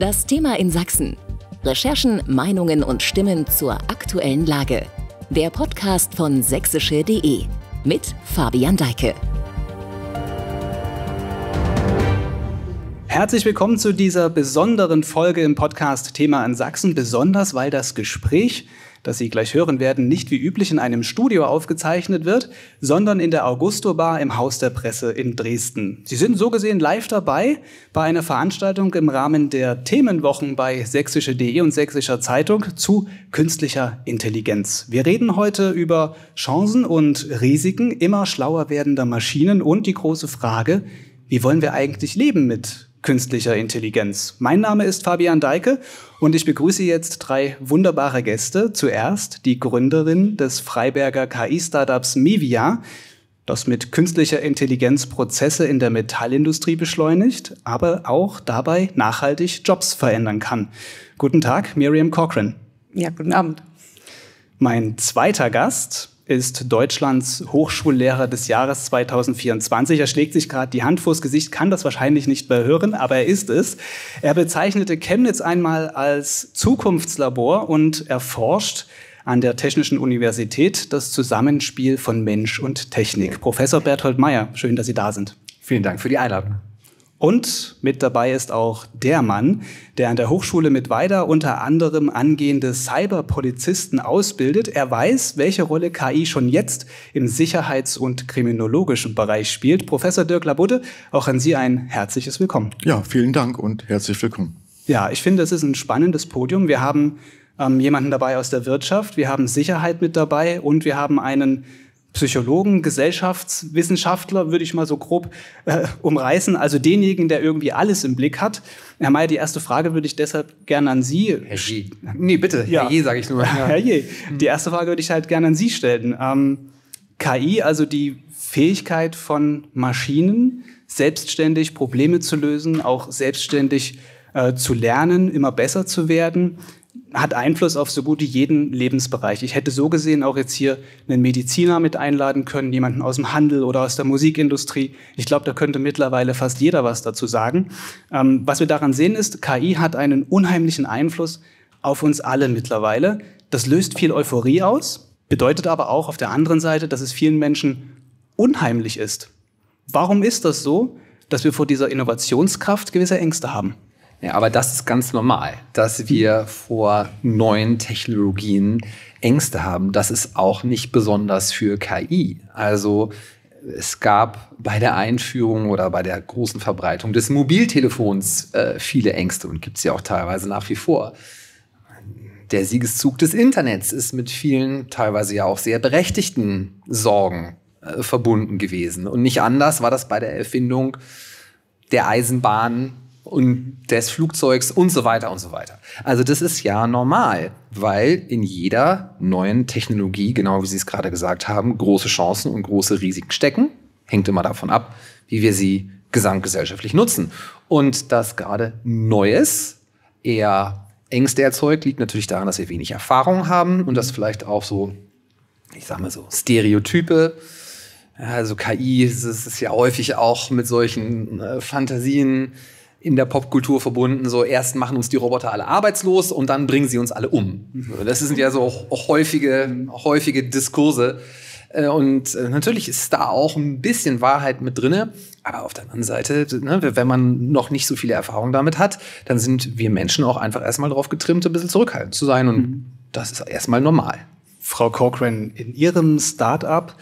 Das Thema in Sachsen. Recherchen, Meinungen und Stimmen zur aktuellen Lage. Der Podcast von sächsische.de mit Fabian Deike. Herzlich willkommen zu dieser besonderen Folge im Podcast Thema in Sachsen, besonders weil das Gespräch das Sie gleich hören werden, nicht wie üblich in einem Studio aufgezeichnet wird, sondern in der Augusto Bar im Haus der Presse in Dresden. Sie sind so gesehen live dabei bei einer Veranstaltung im Rahmen der Themenwochen bei sächsische.de und sächsischer Zeitung zu künstlicher Intelligenz. Wir reden heute über Chancen und Risiken immer schlauer werdender Maschinen und die große Frage, wie wollen wir eigentlich leben mit künstlicher Intelligenz. Mein Name ist Fabian Deike und ich begrüße jetzt drei wunderbare Gäste. Zuerst die Gründerin des Freiberger KI-Startups Mivia, das mit künstlicher Intelligenz Prozesse in der Metallindustrie beschleunigt, aber auch dabei nachhaltig Jobs verändern kann. Guten Tag, Miriam Cochran. Ja, guten Abend. Mein zweiter Gast ist Deutschlands Hochschullehrer des Jahres 2024. Er schlägt sich gerade die Hand vors Gesicht, kann das wahrscheinlich nicht mehr hören, aber er ist es. Er bezeichnete Chemnitz einmal als Zukunftslabor und erforscht an der Technischen Universität das Zusammenspiel von Mensch und Technik. Professor Berthold Meyer, schön, dass Sie da sind. Vielen Dank für die Einladung. Und mit dabei ist auch der Mann, der an der Hochschule mit Mittweida unter anderem angehende Cyberpolizisten ausbildet. Er weiß, welche Rolle KI schon jetzt im sicherheits- und kriminologischen Bereich spielt. Professor Dirk Labudde, auch an Sie ein herzliches Willkommen. Ja, vielen Dank und herzlich willkommen. Ja, ich finde, es ist ein spannendes Podium. Wir haben ähm, jemanden dabei aus der Wirtschaft, wir haben Sicherheit mit dabei und wir haben einen Psychologen, Gesellschaftswissenschaftler, würde ich mal so grob äh, umreißen, also denjenigen, der irgendwie alles im Blick hat. Herr Mayer, die erste Frage würde ich deshalb gerne an Sie. Herr Je. Nee, bitte, ja. Herr Je, sage ich nur. Ja. Herr Je, die erste Frage würde ich halt gerne an Sie stellen. Ähm, KI, also die Fähigkeit von Maschinen, selbstständig Probleme zu lösen, auch selbstständig äh, zu lernen, immer besser zu werden hat Einfluss auf so gut wie jeden Lebensbereich. Ich hätte so gesehen auch jetzt hier einen Mediziner mit einladen können, jemanden aus dem Handel oder aus der Musikindustrie. Ich glaube, da könnte mittlerweile fast jeder was dazu sagen. Ähm, was wir daran sehen ist, KI hat einen unheimlichen Einfluss auf uns alle mittlerweile. Das löst viel Euphorie aus, bedeutet aber auch auf der anderen Seite, dass es vielen Menschen unheimlich ist. Warum ist das so, dass wir vor dieser Innovationskraft gewisse Ängste haben? Ja, aber das ist ganz normal, dass wir vor neuen Technologien Ängste haben. Das ist auch nicht besonders für KI. Also es gab bei der Einführung oder bei der großen Verbreitung des Mobiltelefons äh, viele Ängste und gibt es ja auch teilweise nach wie vor. Der Siegeszug des Internets ist mit vielen, teilweise ja auch sehr berechtigten Sorgen äh, verbunden gewesen. Und nicht anders war das bei der Erfindung der Eisenbahn und des Flugzeugs und so weiter und so weiter. Also das ist ja normal, weil in jeder neuen Technologie, genau wie Sie es gerade gesagt haben, große Chancen und große Risiken stecken. Hängt immer davon ab, wie wir sie gesamtgesellschaftlich nutzen. Und dass gerade Neues eher Ängste erzeugt, liegt natürlich daran, dass wir wenig Erfahrung haben und dass vielleicht auch so, ich sag mal so, Stereotype, also KI, das ist ja häufig auch mit solchen äh, Fantasien in der Popkultur verbunden, so erst machen uns die Roboter alle arbeitslos und dann bringen sie uns alle um. Mhm. Das sind ja so häufige, häufige Diskurse. Äh, und äh, natürlich ist da auch ein bisschen Wahrheit mit drinne, aber auf der anderen Seite, ne, wenn man noch nicht so viele Erfahrungen damit hat, dann sind wir Menschen auch einfach erstmal darauf getrimmt, ein bisschen zurückhaltend zu sein. Und mhm. das ist erstmal normal. Frau Cochran, in Ihrem Start-up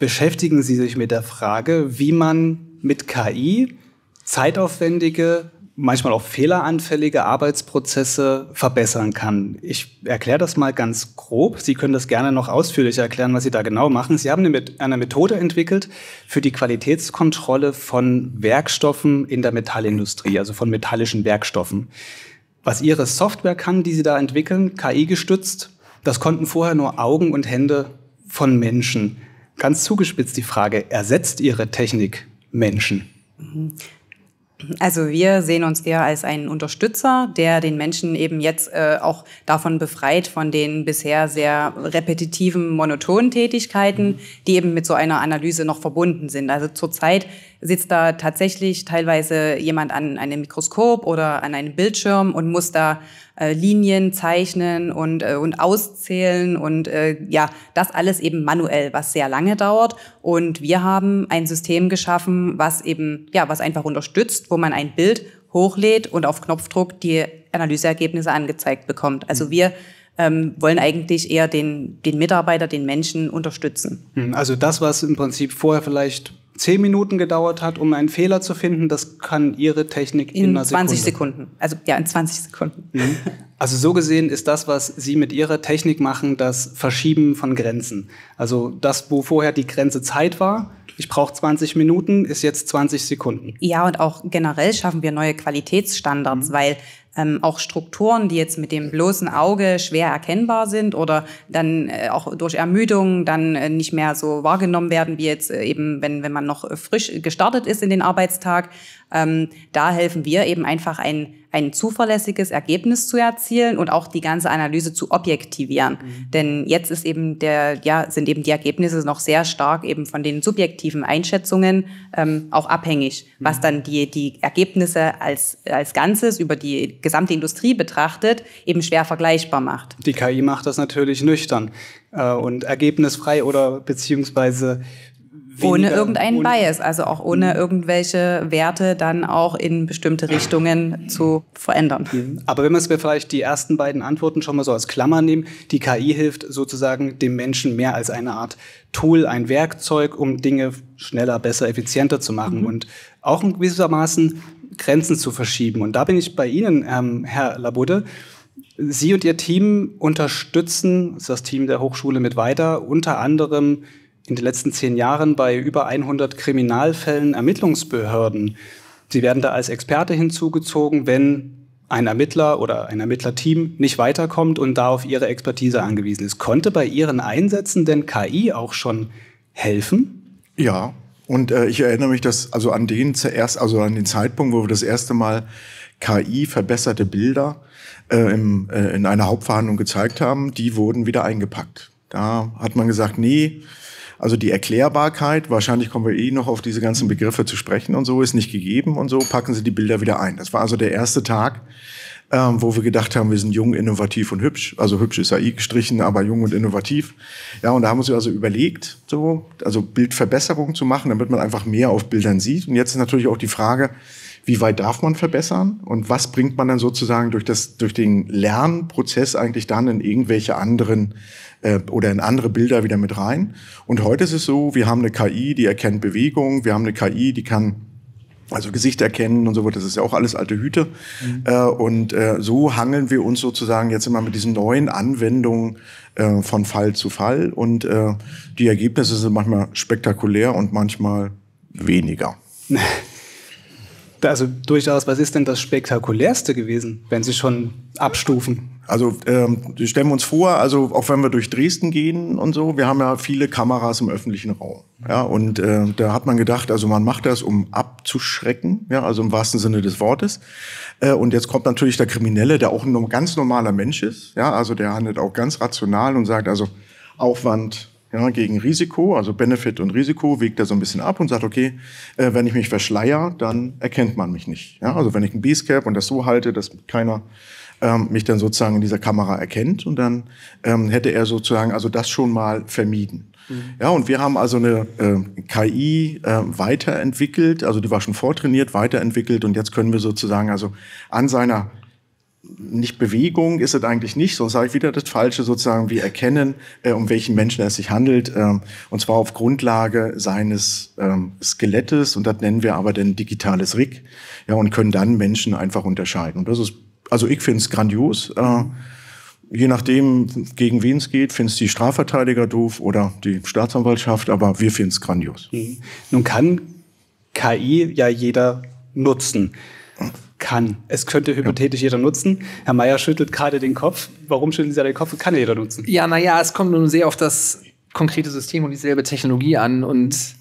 beschäftigen Sie sich mit der Frage, wie man mit KI zeitaufwendige, manchmal auch fehleranfällige Arbeitsprozesse verbessern kann. Ich erkläre das mal ganz grob. Sie können das gerne noch ausführlicher erklären, was Sie da genau machen. Sie haben eine Methode entwickelt für die Qualitätskontrolle von Werkstoffen in der Metallindustrie, also von metallischen Werkstoffen. Was Ihre Software kann, die Sie da entwickeln, KI gestützt, das konnten vorher nur Augen und Hände von Menschen. Ganz zugespitzt die Frage, ersetzt Ihre Technik Menschen? Mhm. Also wir sehen uns eher als einen Unterstützer, der den Menschen eben jetzt äh, auch davon befreit, von den bisher sehr repetitiven, monotonen Tätigkeiten, mhm. die eben mit so einer Analyse noch verbunden sind. Also zurzeit sitzt da tatsächlich teilweise jemand an einem Mikroskop oder an einem Bildschirm und muss da äh, Linien zeichnen und, äh, und auszählen und äh, ja, das alles eben manuell, was sehr lange dauert. Und wir haben ein System geschaffen, was eben, ja, was einfach unterstützt, wo man ein Bild hochlädt und auf Knopfdruck die Analyseergebnisse angezeigt bekommt. Also mhm. wir ähm, wollen eigentlich eher den, den Mitarbeiter, den Menschen unterstützen. Mhm. Also das, was im Prinzip vorher vielleicht zehn Minuten gedauert hat, um einen Fehler zu finden, das kann Ihre Technik in, in einer Sekunde. 20 Sekunden. Also ja, in 20 Sekunden. Mhm. Also so gesehen ist das, was Sie mit Ihrer Technik machen, das Verschieben von Grenzen. Also das, wo vorher die Grenze Zeit war, ich brauche 20 Minuten, ist jetzt 20 Sekunden. Ja, und auch generell schaffen wir neue Qualitätsstandards, mhm. weil ähm, auch Strukturen, die jetzt mit dem bloßen Auge schwer erkennbar sind oder dann äh, auch durch Ermüdung dann äh, nicht mehr so wahrgenommen werden, wie jetzt äh, eben, wenn, wenn man noch frisch gestartet ist in den Arbeitstag. Ähm, da helfen wir eben einfach ein, ein zuverlässiges Ergebnis zu erzielen und auch die ganze Analyse zu objektivieren. Mhm. Denn jetzt ist eben der, ja, sind eben die Ergebnisse noch sehr stark eben von den subjektiven Einschätzungen ähm, auch abhängig, mhm. was dann die, die Ergebnisse als, als Ganzes über die gesamte Industrie betrachtet, eben schwer vergleichbar macht. Die KI macht das natürlich nüchtern äh, und ergebnisfrei oder beziehungsweise ohne irgendeinen ohne Bias, also auch ohne mhm. irgendwelche Werte dann auch in bestimmte Richtungen zu verändern. Aber wenn wir es mir vielleicht die ersten beiden Antworten schon mal so als Klammer nehmen, die KI hilft sozusagen dem Menschen mehr als eine Art Tool, ein Werkzeug, um Dinge schneller, besser, effizienter zu machen mhm. und auch in gewissermaßen Grenzen zu verschieben. Und da bin ich bei Ihnen, ähm, Herr Labude. Sie und Ihr Team unterstützen das Team der Hochschule mit weiter, unter anderem in den letzten zehn Jahren bei über 100 Kriminalfällen Ermittlungsbehörden. Sie werden da als Experte hinzugezogen, wenn ein Ermittler oder ein Ermittlerteam nicht weiterkommt und da auf Ihre Expertise angewiesen ist. Konnte bei Ihren Einsätzen denn KI auch schon helfen? Ja, und äh, ich erinnere mich, dass also an den zuerst, also an den Zeitpunkt, wo wir das erste Mal KI verbesserte Bilder äh, im, äh, in einer Hauptverhandlung gezeigt haben, die wurden wieder eingepackt. Da hat man gesagt, nee, also die Erklärbarkeit, wahrscheinlich kommen wir eh noch auf diese ganzen Begriffe zu sprechen und so, ist nicht gegeben und so, packen Sie die Bilder wieder ein. Das war also der erste Tag, ähm, wo wir gedacht haben, wir sind jung, innovativ und hübsch. Also hübsch ist AI eh gestrichen, aber jung und innovativ. Ja, und da haben wir uns also überlegt, so, also Bildverbesserungen zu machen, damit man einfach mehr auf Bildern sieht. Und jetzt ist natürlich auch die Frage, wie weit darf man verbessern und was bringt man dann sozusagen durch das durch den Lernprozess eigentlich dann in irgendwelche anderen äh, oder in andere Bilder wieder mit rein und heute ist es so wir haben eine KI die erkennt Bewegung wir haben eine KI die kann also Gesicht erkennen und so weiter, das ist ja auch alles alte Hüte. Mhm. Äh, und äh, so hangeln wir uns sozusagen jetzt immer mit diesen neuen Anwendungen äh, von Fall zu Fall. Und äh, die Ergebnisse sind manchmal spektakulär und manchmal weniger. Also durchaus, was ist denn das Spektakulärste gewesen, wenn Sie schon abstufen? Also ähm, stellen wir uns vor, also auch wenn wir durch Dresden gehen und so, wir haben ja viele Kameras im öffentlichen Raum. Ja, und äh, da hat man gedacht, also man macht das, um abzuschrecken, ja, also im wahrsten Sinne des Wortes. Äh, und jetzt kommt natürlich der Kriminelle, der auch ein ganz normaler Mensch ist, ja, also der handelt auch ganz rational und sagt also Aufwand ja, gegen Risiko, also Benefit und Risiko, wiegt er so ein bisschen ab und sagt, okay, äh, wenn ich mich verschleier, dann erkennt man mich nicht. Ja, also wenn ich ein Basecap und das so halte, dass keiner ähm, mich dann sozusagen in dieser Kamera erkennt und dann ähm, hätte er sozusagen also das schon mal vermieden. Mhm. Ja, und wir haben also eine äh, KI äh, weiterentwickelt, also die war schon vortrainiert, weiterentwickelt und jetzt können wir sozusagen also an seiner nicht Bewegung ist es eigentlich nicht, sonst sage ich wieder das Falsche sozusagen. Wir erkennen, äh, um welchen Menschen es sich handelt, ähm, und zwar auf Grundlage seines ähm, Skelettes und das nennen wir aber dann digitales Rig, ja, und können dann Menschen einfach unterscheiden. Und das ist also ich finde es grandios. Äh, je nachdem, gegen wen es geht, finden es die Strafverteidiger doof oder die Staatsanwaltschaft, aber wir finden es grandios. Mhm. Nun kann KI ja jeder nutzen. Kann. Es könnte hypothetisch ja. jeder nutzen. Herr Mayer schüttelt gerade den Kopf. Warum schütteln Sie da den Kopf? Kann jeder nutzen. Ja, naja, es kommt nun sehr auf das konkrete System und dieselbe Technologie an und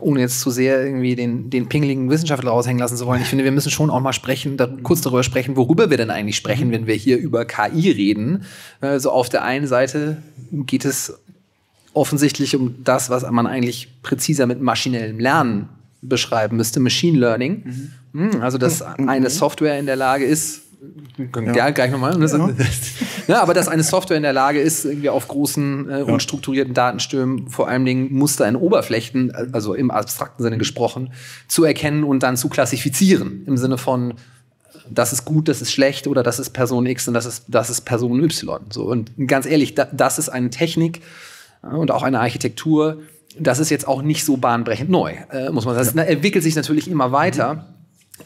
ohne jetzt zu sehr irgendwie den, den pingeligen Wissenschaftler raushängen lassen zu wollen, ich finde, wir müssen schon auch mal sprechen, da, kurz darüber sprechen, worüber wir denn eigentlich sprechen, mhm. wenn wir hier über KI reden. Also auf der einen Seite geht es offensichtlich um das, was man eigentlich präziser mit maschinellem Lernen beschreiben müsste, Machine Learning. Mhm. Hm, also, dass mhm. eine Software in der Lage ist, Genau. Ja, gleich nochmal. Ne? Ja. ja. aber dass eine Software in der Lage ist, irgendwie auf großen, äh, unstrukturierten Datenstürmen, vor allen Dingen Muster in Oberflächen, also im abstrakten Sinne gesprochen, zu erkennen und dann zu klassifizieren. Im Sinne von, das ist gut, das ist schlecht oder das ist Person X und das ist, das ist Person Y. So, und ganz ehrlich, da, das ist eine Technik und auch eine Architektur, das ist jetzt auch nicht so bahnbrechend neu, äh, muss man sagen. Das ja. entwickelt sich natürlich immer weiter. Mhm.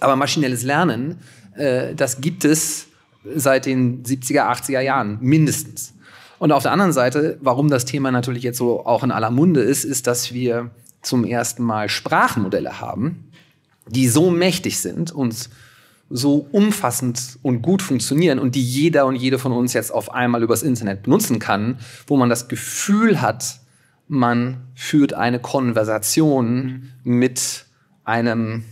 Aber maschinelles Lernen, äh, das gibt es seit den 70er, 80er Jahren mindestens. Und auf der anderen Seite, warum das Thema natürlich jetzt so auch in aller Munde ist, ist, dass wir zum ersten Mal Sprachmodelle haben, die so mächtig sind und so umfassend und gut funktionieren und die jeder und jede von uns jetzt auf einmal übers Internet benutzen kann, wo man das Gefühl hat, man führt eine Konversation mhm. mit einem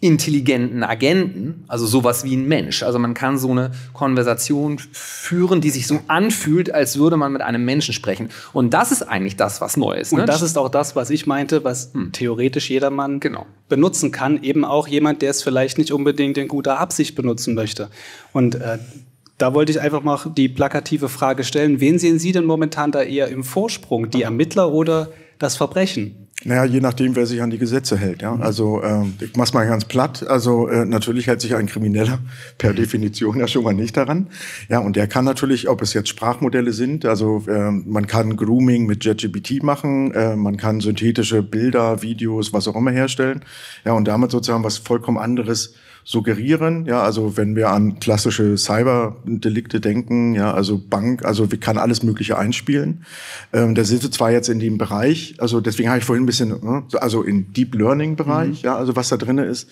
intelligenten Agenten, also sowas wie ein Mensch. Also man kann so eine Konversation führen, die sich so anfühlt, als würde man mit einem Menschen sprechen. Und das ist eigentlich das, was neu ist. Ne? Und das ist auch das, was ich meinte, was hm. theoretisch jedermann genau. benutzen kann. Eben auch jemand, der es vielleicht nicht unbedingt in guter Absicht benutzen möchte. Und äh, da wollte ich einfach mal die plakative Frage stellen, wen sehen Sie denn momentan da eher im Vorsprung, die Ermittler oder das Verbrechen? Naja, je nachdem, wer sich an die Gesetze hält. Ja? Mhm. Also äh, ich mach's mal ganz platt. Also äh, natürlich hält sich ein Krimineller per Definition ja schon mal nicht daran. Ja, und der kann natürlich, ob es jetzt Sprachmodelle sind, also äh, man kann Grooming mit JetGPT machen, äh, man kann synthetische Bilder, Videos, was auch immer herstellen. Ja, und damit sozusagen was vollkommen anderes suggerieren. Ja, also wenn wir an klassische Cyberdelikte denken, ja, also Bank, also wir kann alles Mögliche einspielen. Ähm, da sind wir zwar jetzt in dem Bereich, also deswegen habe ich vorhin ein bisschen, ne, also in Deep Learning Bereich, mhm. ja, also was da drin ist.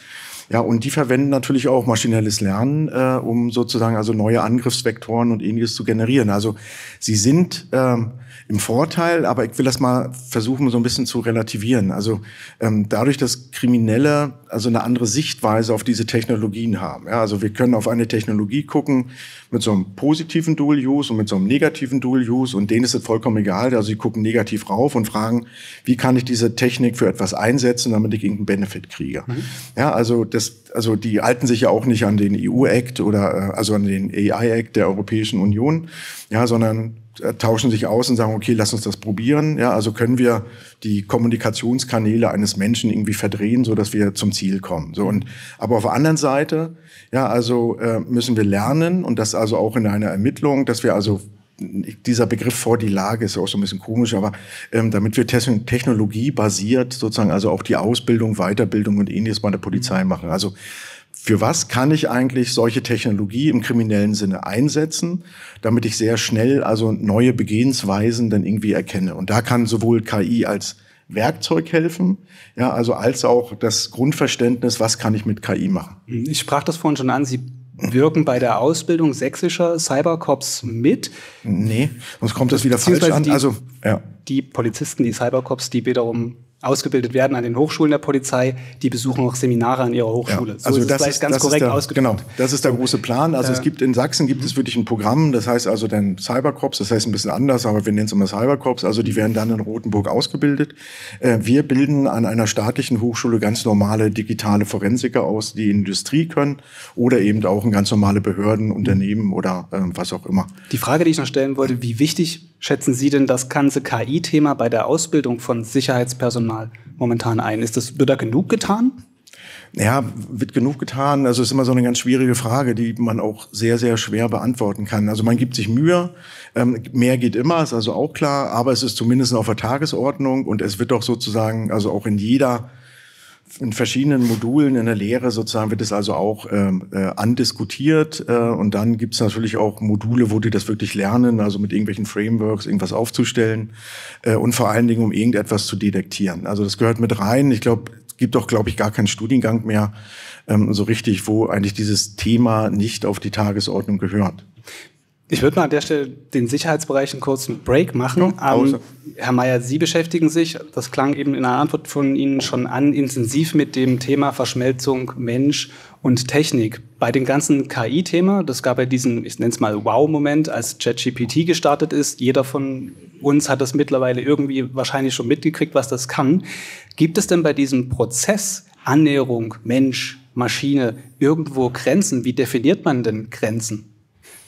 Ja, und die verwenden natürlich auch maschinelles Lernen, äh, um sozusagen also neue Angriffsvektoren und ähnliches zu generieren. Also sie sind ähm, im Vorteil, aber ich will das mal versuchen, so ein bisschen zu relativieren. Also ähm, dadurch, dass Kriminelle also eine andere Sichtweise auf diese Technologien haben. Ja, also wir können auf eine Technologie gucken mit so einem positiven Dual Use und mit so einem negativen Dual Use und denen ist es vollkommen egal. Also sie gucken negativ rauf und fragen, wie kann ich diese Technik für etwas einsetzen, damit ich irgendeinen Benefit kriege. Mhm. Ja, also das, also die halten sich ja auch nicht an den EU-Act oder äh, also an den AI-Act der Europäischen Union, ja, sondern äh, tauschen sich aus und sagen, okay, lass uns das probieren. Ja, also können wir die Kommunikationskanäle eines Menschen irgendwie verdrehen, so dass wir zum Ziel kommen. So und aber auf der anderen Seite, ja, also äh, müssen wir lernen und das also auch in einer Ermittlung, dass wir also dieser Begriff vor die Lage ist ja auch so ein bisschen komisch, aber ähm, damit wir technologiebasiert sozusagen also auch die Ausbildung, Weiterbildung und ähnliches bei der Polizei mhm. machen. Also für was kann ich eigentlich solche Technologie im kriminellen Sinne einsetzen, damit ich sehr schnell also neue Begehensweisen dann irgendwie erkenne. Und da kann sowohl KI als Werkzeug helfen, ja, also als auch das Grundverständnis, was kann ich mit KI machen. Ich sprach das vorhin schon an, Sie wirken bei der Ausbildung sächsischer Cybercops mit. Nee, sonst kommt das wieder falsch an. also, ja. die Polizisten, die Cybercops, die wiederum ausgebildet werden an den Hochschulen der Polizei, die besuchen auch Seminare an ihrer Hochschule. Ja, also so das, ist, ganz das korrekt ausgedrückt. Genau, das ist der große Plan. Also äh, es gibt in Sachsen gibt es wirklich ein Programm, das heißt also dann Cybercops, das heißt ein bisschen anders, aber wir nennen es immer Cybercops. Also die werden dann in Rothenburg ausgebildet. Äh, wir bilden an einer staatlichen Hochschule ganz normale digitale Forensiker aus, die Industrie können oder eben auch in ganz normale Behörden, Unternehmen oder äh, was auch immer. Die Frage, die ich noch stellen wollte, wie wichtig schätzen Sie denn das ganze KI-Thema bei der Ausbildung von Sicherheitspersonal momentan ein? Ist das, wird da genug getan? Ja, wird genug getan. Also ist immer so eine ganz schwierige Frage, die man auch sehr, sehr schwer beantworten kann. Also man gibt sich Mühe, ähm, mehr geht immer, ist also auch klar, aber es ist zumindest auf der Tagesordnung und es wird doch sozusagen, also auch in jeder in verschiedenen Modulen in der Lehre sozusagen wird es also auch ähm, äh, andiskutiert äh, und dann gibt es natürlich auch Module, wo die das wirklich lernen, also mit irgendwelchen Frameworks irgendwas aufzustellen äh, und vor allen Dingen um irgendetwas zu detektieren. Also das gehört mit rein. Ich glaube, gibt doch glaube ich, gar keinen Studiengang mehr ähm, so richtig, wo eigentlich dieses Thema nicht auf die Tagesordnung gehört. Ich würde mal an der Stelle den Sicherheitsbereich einen kurzen Break machen. Ja, um, ähm, Herr Mayer, Sie beschäftigen sich, das klang eben in einer Antwort von Ihnen schon an, intensiv mit dem Thema Verschmelzung Mensch und Technik. Bei dem ganzen KI-Thema, das gab ja diesen, ich nenne es mal Wow-Moment, als ChatGPT gestartet ist. Jeder von uns hat das mittlerweile irgendwie wahrscheinlich schon mitgekriegt, was das kann. Gibt es denn bei diesem Prozess Annäherung Mensch, Maschine irgendwo Grenzen? Wie definiert man denn Grenzen?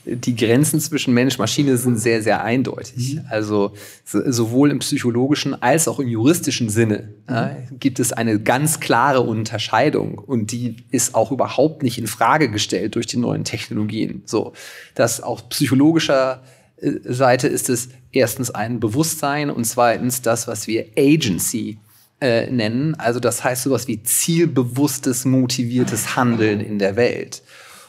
die Grenzen zwischen Mensch und Maschine sind sehr, sehr eindeutig. Mhm. Also sowohl im psychologischen als auch im juristischen Sinne mhm. ja, gibt es eine ganz klare Unterscheidung und die ist auch überhaupt nicht in Frage gestellt durch die neuen Technologien. So, dass auch psychologischer äh, Seite ist es erstens ein Bewusstsein und zweitens das, was wir Agency äh, nennen. Also das heißt sowas wie zielbewusstes, motiviertes Handeln in der Welt.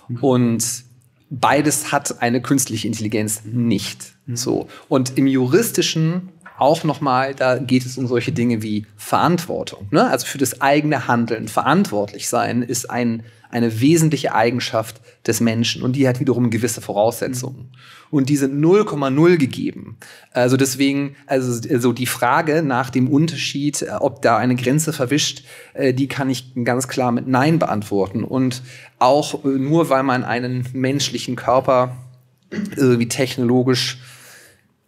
Mhm. Und Beides hat eine künstliche Intelligenz nicht. Mhm. So. Und im juristischen auch nochmal, da geht es um solche Dinge wie Verantwortung. Ne? Also für das eigene Handeln verantwortlich sein ist ein, eine wesentliche Eigenschaft des Menschen und die hat wiederum gewisse Voraussetzungen. Mhm. Und die sind 0,0 gegeben. Also deswegen, also, also die Frage nach dem Unterschied, äh, ob da eine Grenze verwischt, äh, die kann ich ganz klar mit Nein beantworten. Und auch äh, nur weil man einen menschlichen Körper irgendwie technologisch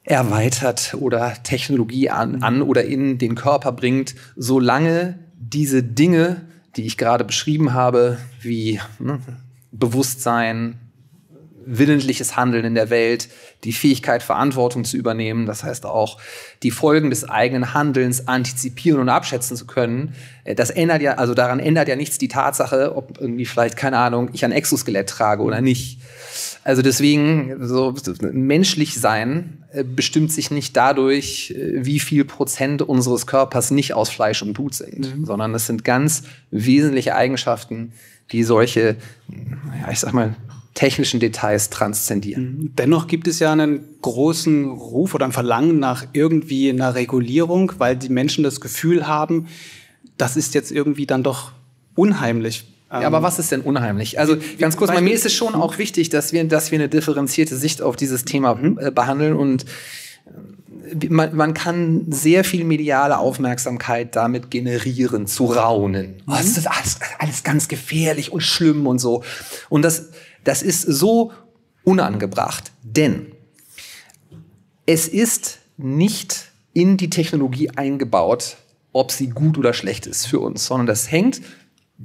erweitert oder Technologie an, mhm. an oder in den Körper bringt, solange diese Dinge, die ich gerade beschrieben habe, wie ne, Bewusstsein, willentliches Handeln in der Welt, die Fähigkeit, Verantwortung zu übernehmen, das heißt auch die Folgen des eigenen Handelns antizipieren und abschätzen zu können. Äh, das ändert ja, also daran ändert ja nichts die Tatsache, ob irgendwie vielleicht, keine Ahnung, ich ein Exoskelett trage oder nicht. Also deswegen, so menschlich sein äh, bestimmt sich nicht dadurch, äh, wie viel Prozent unseres Körpers nicht aus Fleisch und Blut sind, mhm. sondern es sind ganz wesentliche Eigenschaften, die solche, ja, ich sag mal, technischen Details transzendieren. Mhm. Dennoch gibt es ja einen großen Ruf oder ein Verlangen nach irgendwie einer Regulierung, weil die Menschen das Gefühl haben, das ist jetzt irgendwie dann doch unheimlich aber ähm, was ist denn unheimlich? Also ganz kurz, bei mir ist es schon auch wichtig, dass wir, dass wir eine differenzierte Sicht auf dieses Thema mhm. äh, behandeln und äh, man, man, kann sehr viel mediale Aufmerksamkeit damit generieren, zu raunen. Mhm. Oh, das ist alles, alles ganz gefährlich und schlimm und so. Und das, das ist so unangebracht, denn es ist nicht in die Technologie eingebaut, ob sie gut oder schlecht ist für uns, sondern das hängt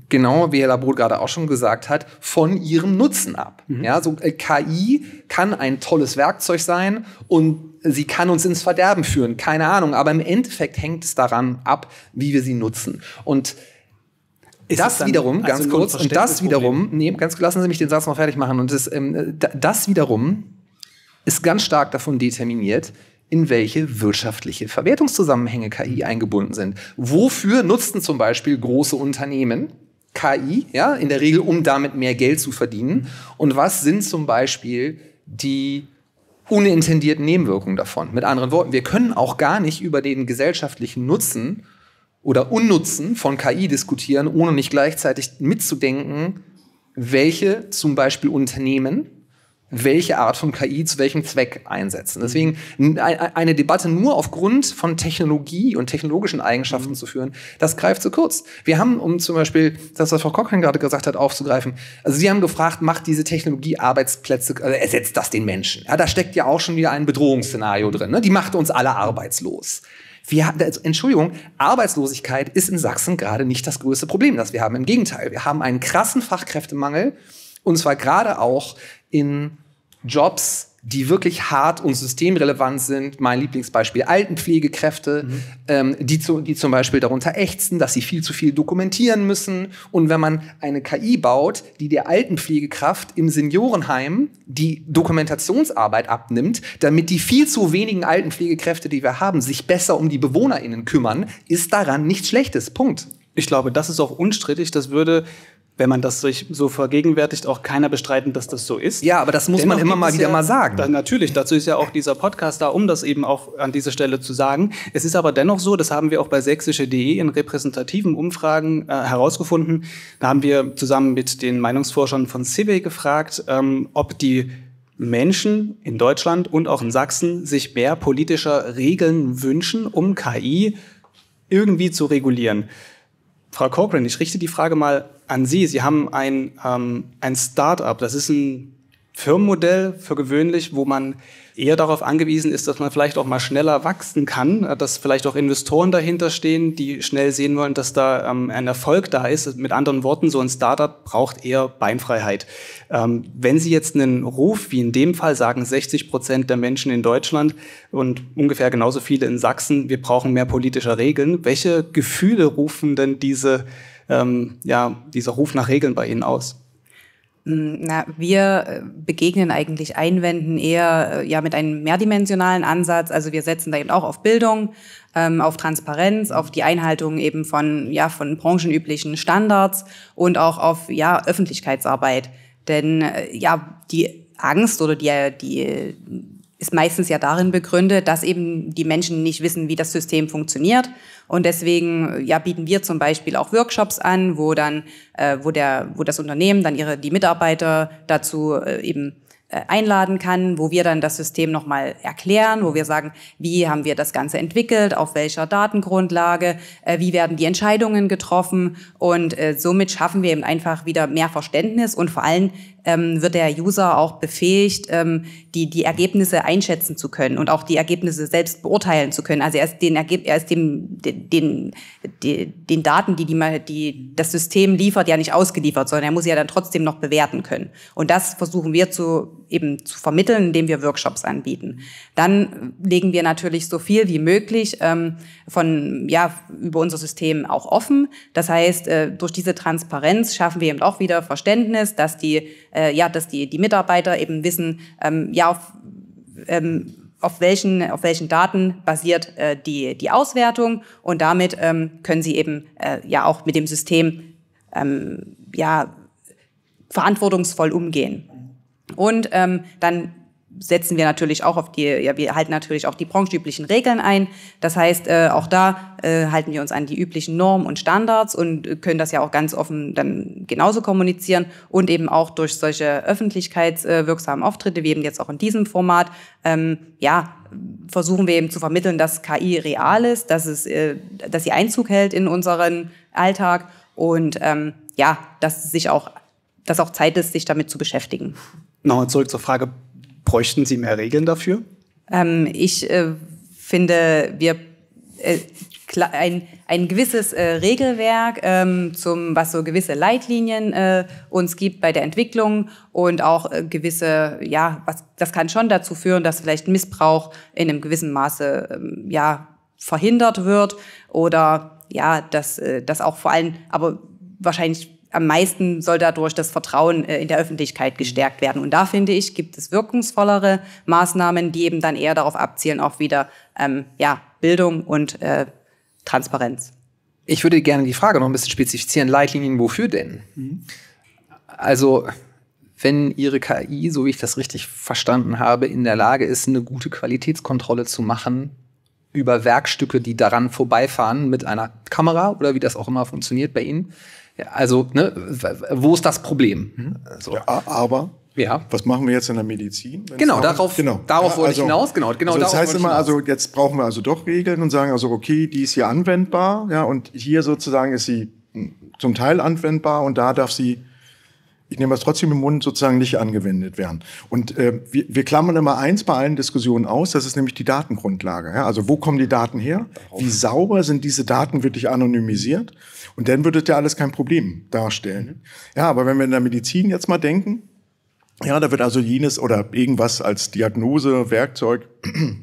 genau wie Herr Labot gerade auch schon gesagt hat, von ihrem Nutzen ab. Mhm. Ja, so äh, KI kann ein tolles Werkzeug sein und sie kann uns ins Verderben führen, keine Ahnung, aber im Endeffekt hängt es daran ab, wie wir sie nutzen. Und ist das wiederum, also ganz kurz, und das wiederum, nee, ganz lassen Sie mich den Satz noch fertig machen, und das, ähm, äh, das wiederum ist ganz stark davon determiniert, in welche wirtschaftliche Verwertungszusammenhänge KI eingebunden sind. Wofür nutzten zum Beispiel große Unternehmen KI, ja, in der Regel, um damit mehr Geld zu verdienen? Und was sind zum Beispiel die unintendierten Nebenwirkungen davon? Mit anderen Worten, wir können auch gar nicht über den gesellschaftlichen Nutzen oder Unnutzen von KI diskutieren, ohne nicht gleichzeitig mitzudenken, welche zum Beispiel Unternehmen welche Art von KI zu welchem Zweck einsetzen. Deswegen eine Debatte nur aufgrund von Technologie und technologischen Eigenschaften mhm. zu führen, das greift zu kurz. Wir haben, um zum Beispiel das, was Frau Cochran gerade gesagt hat, aufzugreifen, also Sie haben gefragt, macht diese Technologie Arbeitsplätze, also ersetzt das den Menschen? Ja, da steckt ja auch schon wieder ein Bedrohungsszenario drin. Ne? Die macht uns alle arbeitslos. Wir, also Entschuldigung, Arbeitslosigkeit ist in Sachsen gerade nicht das größte Problem, das wir haben. Im Gegenteil, wir haben einen krassen Fachkräftemangel und zwar gerade auch in Jobs, die wirklich hart und systemrelevant sind. Mein Lieblingsbeispiel Altenpflegekräfte, mhm. ähm, die, zu, die zum Beispiel darunter ächzen, dass sie viel zu viel dokumentieren müssen. Und wenn man eine KI baut, die der Altenpflegekraft im Seniorenheim die Dokumentationsarbeit abnimmt, damit die viel zu wenigen Altenpflegekräfte, die wir haben, sich besser um die BewohnerInnen kümmern, ist daran nichts Schlechtes. Punkt. Ich glaube, das ist auch unstrittig. Das würde wenn man das sich so vergegenwärtigt, auch keiner bestreiten, dass das so ist. Ja, aber das muss Dennoch man immer mal wieder ja, mal sagen. Dann natürlich, dazu ist ja auch dieser Podcast da, um das eben auch an dieser Stelle zu sagen. Es ist aber dennoch so, das haben wir auch bei sächsische.de in repräsentativen Umfragen äh, herausgefunden. Da haben wir zusammen mit den Meinungsforschern von Cive gefragt, ähm, ob die Menschen in Deutschland und auch in Sachsen sich mehr politischer Regeln wünschen, um KI irgendwie zu regulieren. Frau Cochran, ich richte die Frage mal an Sie. Sie haben ein, ähm, ein Start-up. Das ist ein Firmenmodell für gewöhnlich, wo man eher darauf angewiesen ist, dass man vielleicht auch mal schneller wachsen kann, äh, dass vielleicht auch Investoren dahinter stehen, die schnell sehen wollen, dass da ähm, ein Erfolg da ist. Mit anderen Worten, so ein Startup braucht eher Beinfreiheit. Ähm, wenn Sie jetzt einen Ruf, wie in dem Fall sagen 60 Prozent der Menschen in Deutschland und ungefähr genauso viele in Sachsen, wir brauchen mehr politische Regeln, welche Gefühle rufen denn diese ähm, ja, dieser Ruf nach Regeln bei Ihnen aus? Hm, na, wir äh, begegnen eigentlich Einwänden eher äh, ja mit einem mehrdimensionalen Ansatz. Also wir setzen da eben auch auf Bildung, ähm, auf Transparenz, auf die Einhaltung eben von ja von branchenüblichen Standards und auch auf ja Öffentlichkeitsarbeit. Denn äh, ja die Angst oder die die ist meistens ja darin begründet, dass eben die Menschen nicht wissen, wie das System funktioniert. Und deswegen äh, ja, bieten wir zum Beispiel auch Workshops an, wo dann, äh, wo der, wo das Unternehmen dann ihre die Mitarbeiter dazu äh, eben äh, einladen kann, wo wir dann das System nochmal erklären, wo wir sagen, wie haben wir das Ganze entwickelt, auf welcher Datengrundlage, äh, wie werden die Entscheidungen getroffen und äh, somit schaffen wir eben einfach wieder mehr Verständnis und vor allem ähm, wird der User auch befähigt, ähm, die, die Ergebnisse einschätzen zu können und auch die Ergebnisse selbst beurteilen zu können. Also er ist den, Ergeb er ist dem, den, den, den Daten, die, die, die das System liefert, ja nicht ausgeliefert, sondern er muss ja dann trotzdem noch bewerten können. Und das versuchen wir zu, eben zu vermitteln, indem wir Workshops anbieten. Dann legen wir natürlich so viel wie möglich ähm, von, ja, über unser System auch offen. Das heißt, äh, durch diese Transparenz schaffen wir eben auch wieder Verständnis, dass die äh, ja, dass die, die Mitarbeiter eben wissen, ähm, ja, auf, ähm, auf, welchen, auf welchen Daten basiert äh, die, die Auswertung und damit ähm, können sie eben äh, ja auch mit dem System ähm, ja, verantwortungsvoll umgehen. Und ähm, dann setzen wir natürlich auch auf die, ja, wir halten natürlich auch die branchenüblichen Regeln ein. Das heißt, äh, auch da äh, halten wir uns an die üblichen Normen und Standards und können das ja auch ganz offen dann genauso kommunizieren und eben auch durch solche öffentlichkeitswirksamen Auftritte, wie eben jetzt auch in diesem Format, ähm, ja, versuchen wir eben zu vermitteln, dass KI real ist, dass, es, äh, dass sie Einzug hält in unseren Alltag und ähm, ja, dass sich auch, dass auch Zeit ist, sich damit zu beschäftigen. Nochmal zurück zur Frage Bräuchten Sie mehr Regeln dafür? Ähm, ich äh, finde, wir äh, ein, ein gewisses äh, Regelwerk, ähm, zum, was so gewisse Leitlinien äh, uns gibt bei der Entwicklung und auch äh, gewisse, ja, was, das kann schon dazu führen, dass vielleicht Missbrauch in einem gewissen Maße, ähm, ja, verhindert wird oder ja, dass, äh, dass auch vor allem, aber wahrscheinlich am meisten soll dadurch das Vertrauen äh, in der Öffentlichkeit mhm. gestärkt werden. Und da finde ich, gibt es wirkungsvollere Maßnahmen, die eben dann eher darauf abzielen, auch wieder ähm, ja, Bildung und äh, Transparenz. Ich würde gerne die Frage noch ein bisschen spezifizieren. Leitlinien wofür denn? Mhm. Also wenn Ihre KI, so wie ich das richtig verstanden habe, in der Lage ist, eine gute Qualitätskontrolle zu machen über Werkstücke, die daran vorbeifahren mit einer Kamera oder wie das auch immer funktioniert bei Ihnen, also, ne, wo ist das Problem? Mhm. So. Ja, aber ja. Was machen wir jetzt in der Medizin? Genau, darauf, genau, darauf ja, wollte also, ich hinaus. Genau, genau also das heißt immer, also jetzt brauchen wir also doch Regeln und sagen also, okay, die ist hier anwendbar, ja, und hier sozusagen ist sie hm, zum Teil anwendbar und da darf sie ich nehme es trotzdem im Mund, sozusagen nicht angewendet werden. Und äh, wir, wir klammern immer eins bei allen Diskussionen aus, das ist nämlich die Datengrundlage. Ja? Also wo kommen die Daten her? Wie sauber sind diese Daten wirklich anonymisiert? Und dann würde das ja alles kein Problem darstellen. Mhm. Ja, aber wenn wir in der Medizin jetzt mal denken, ja, da wird also jenes oder irgendwas als Diagnose, Werkzeug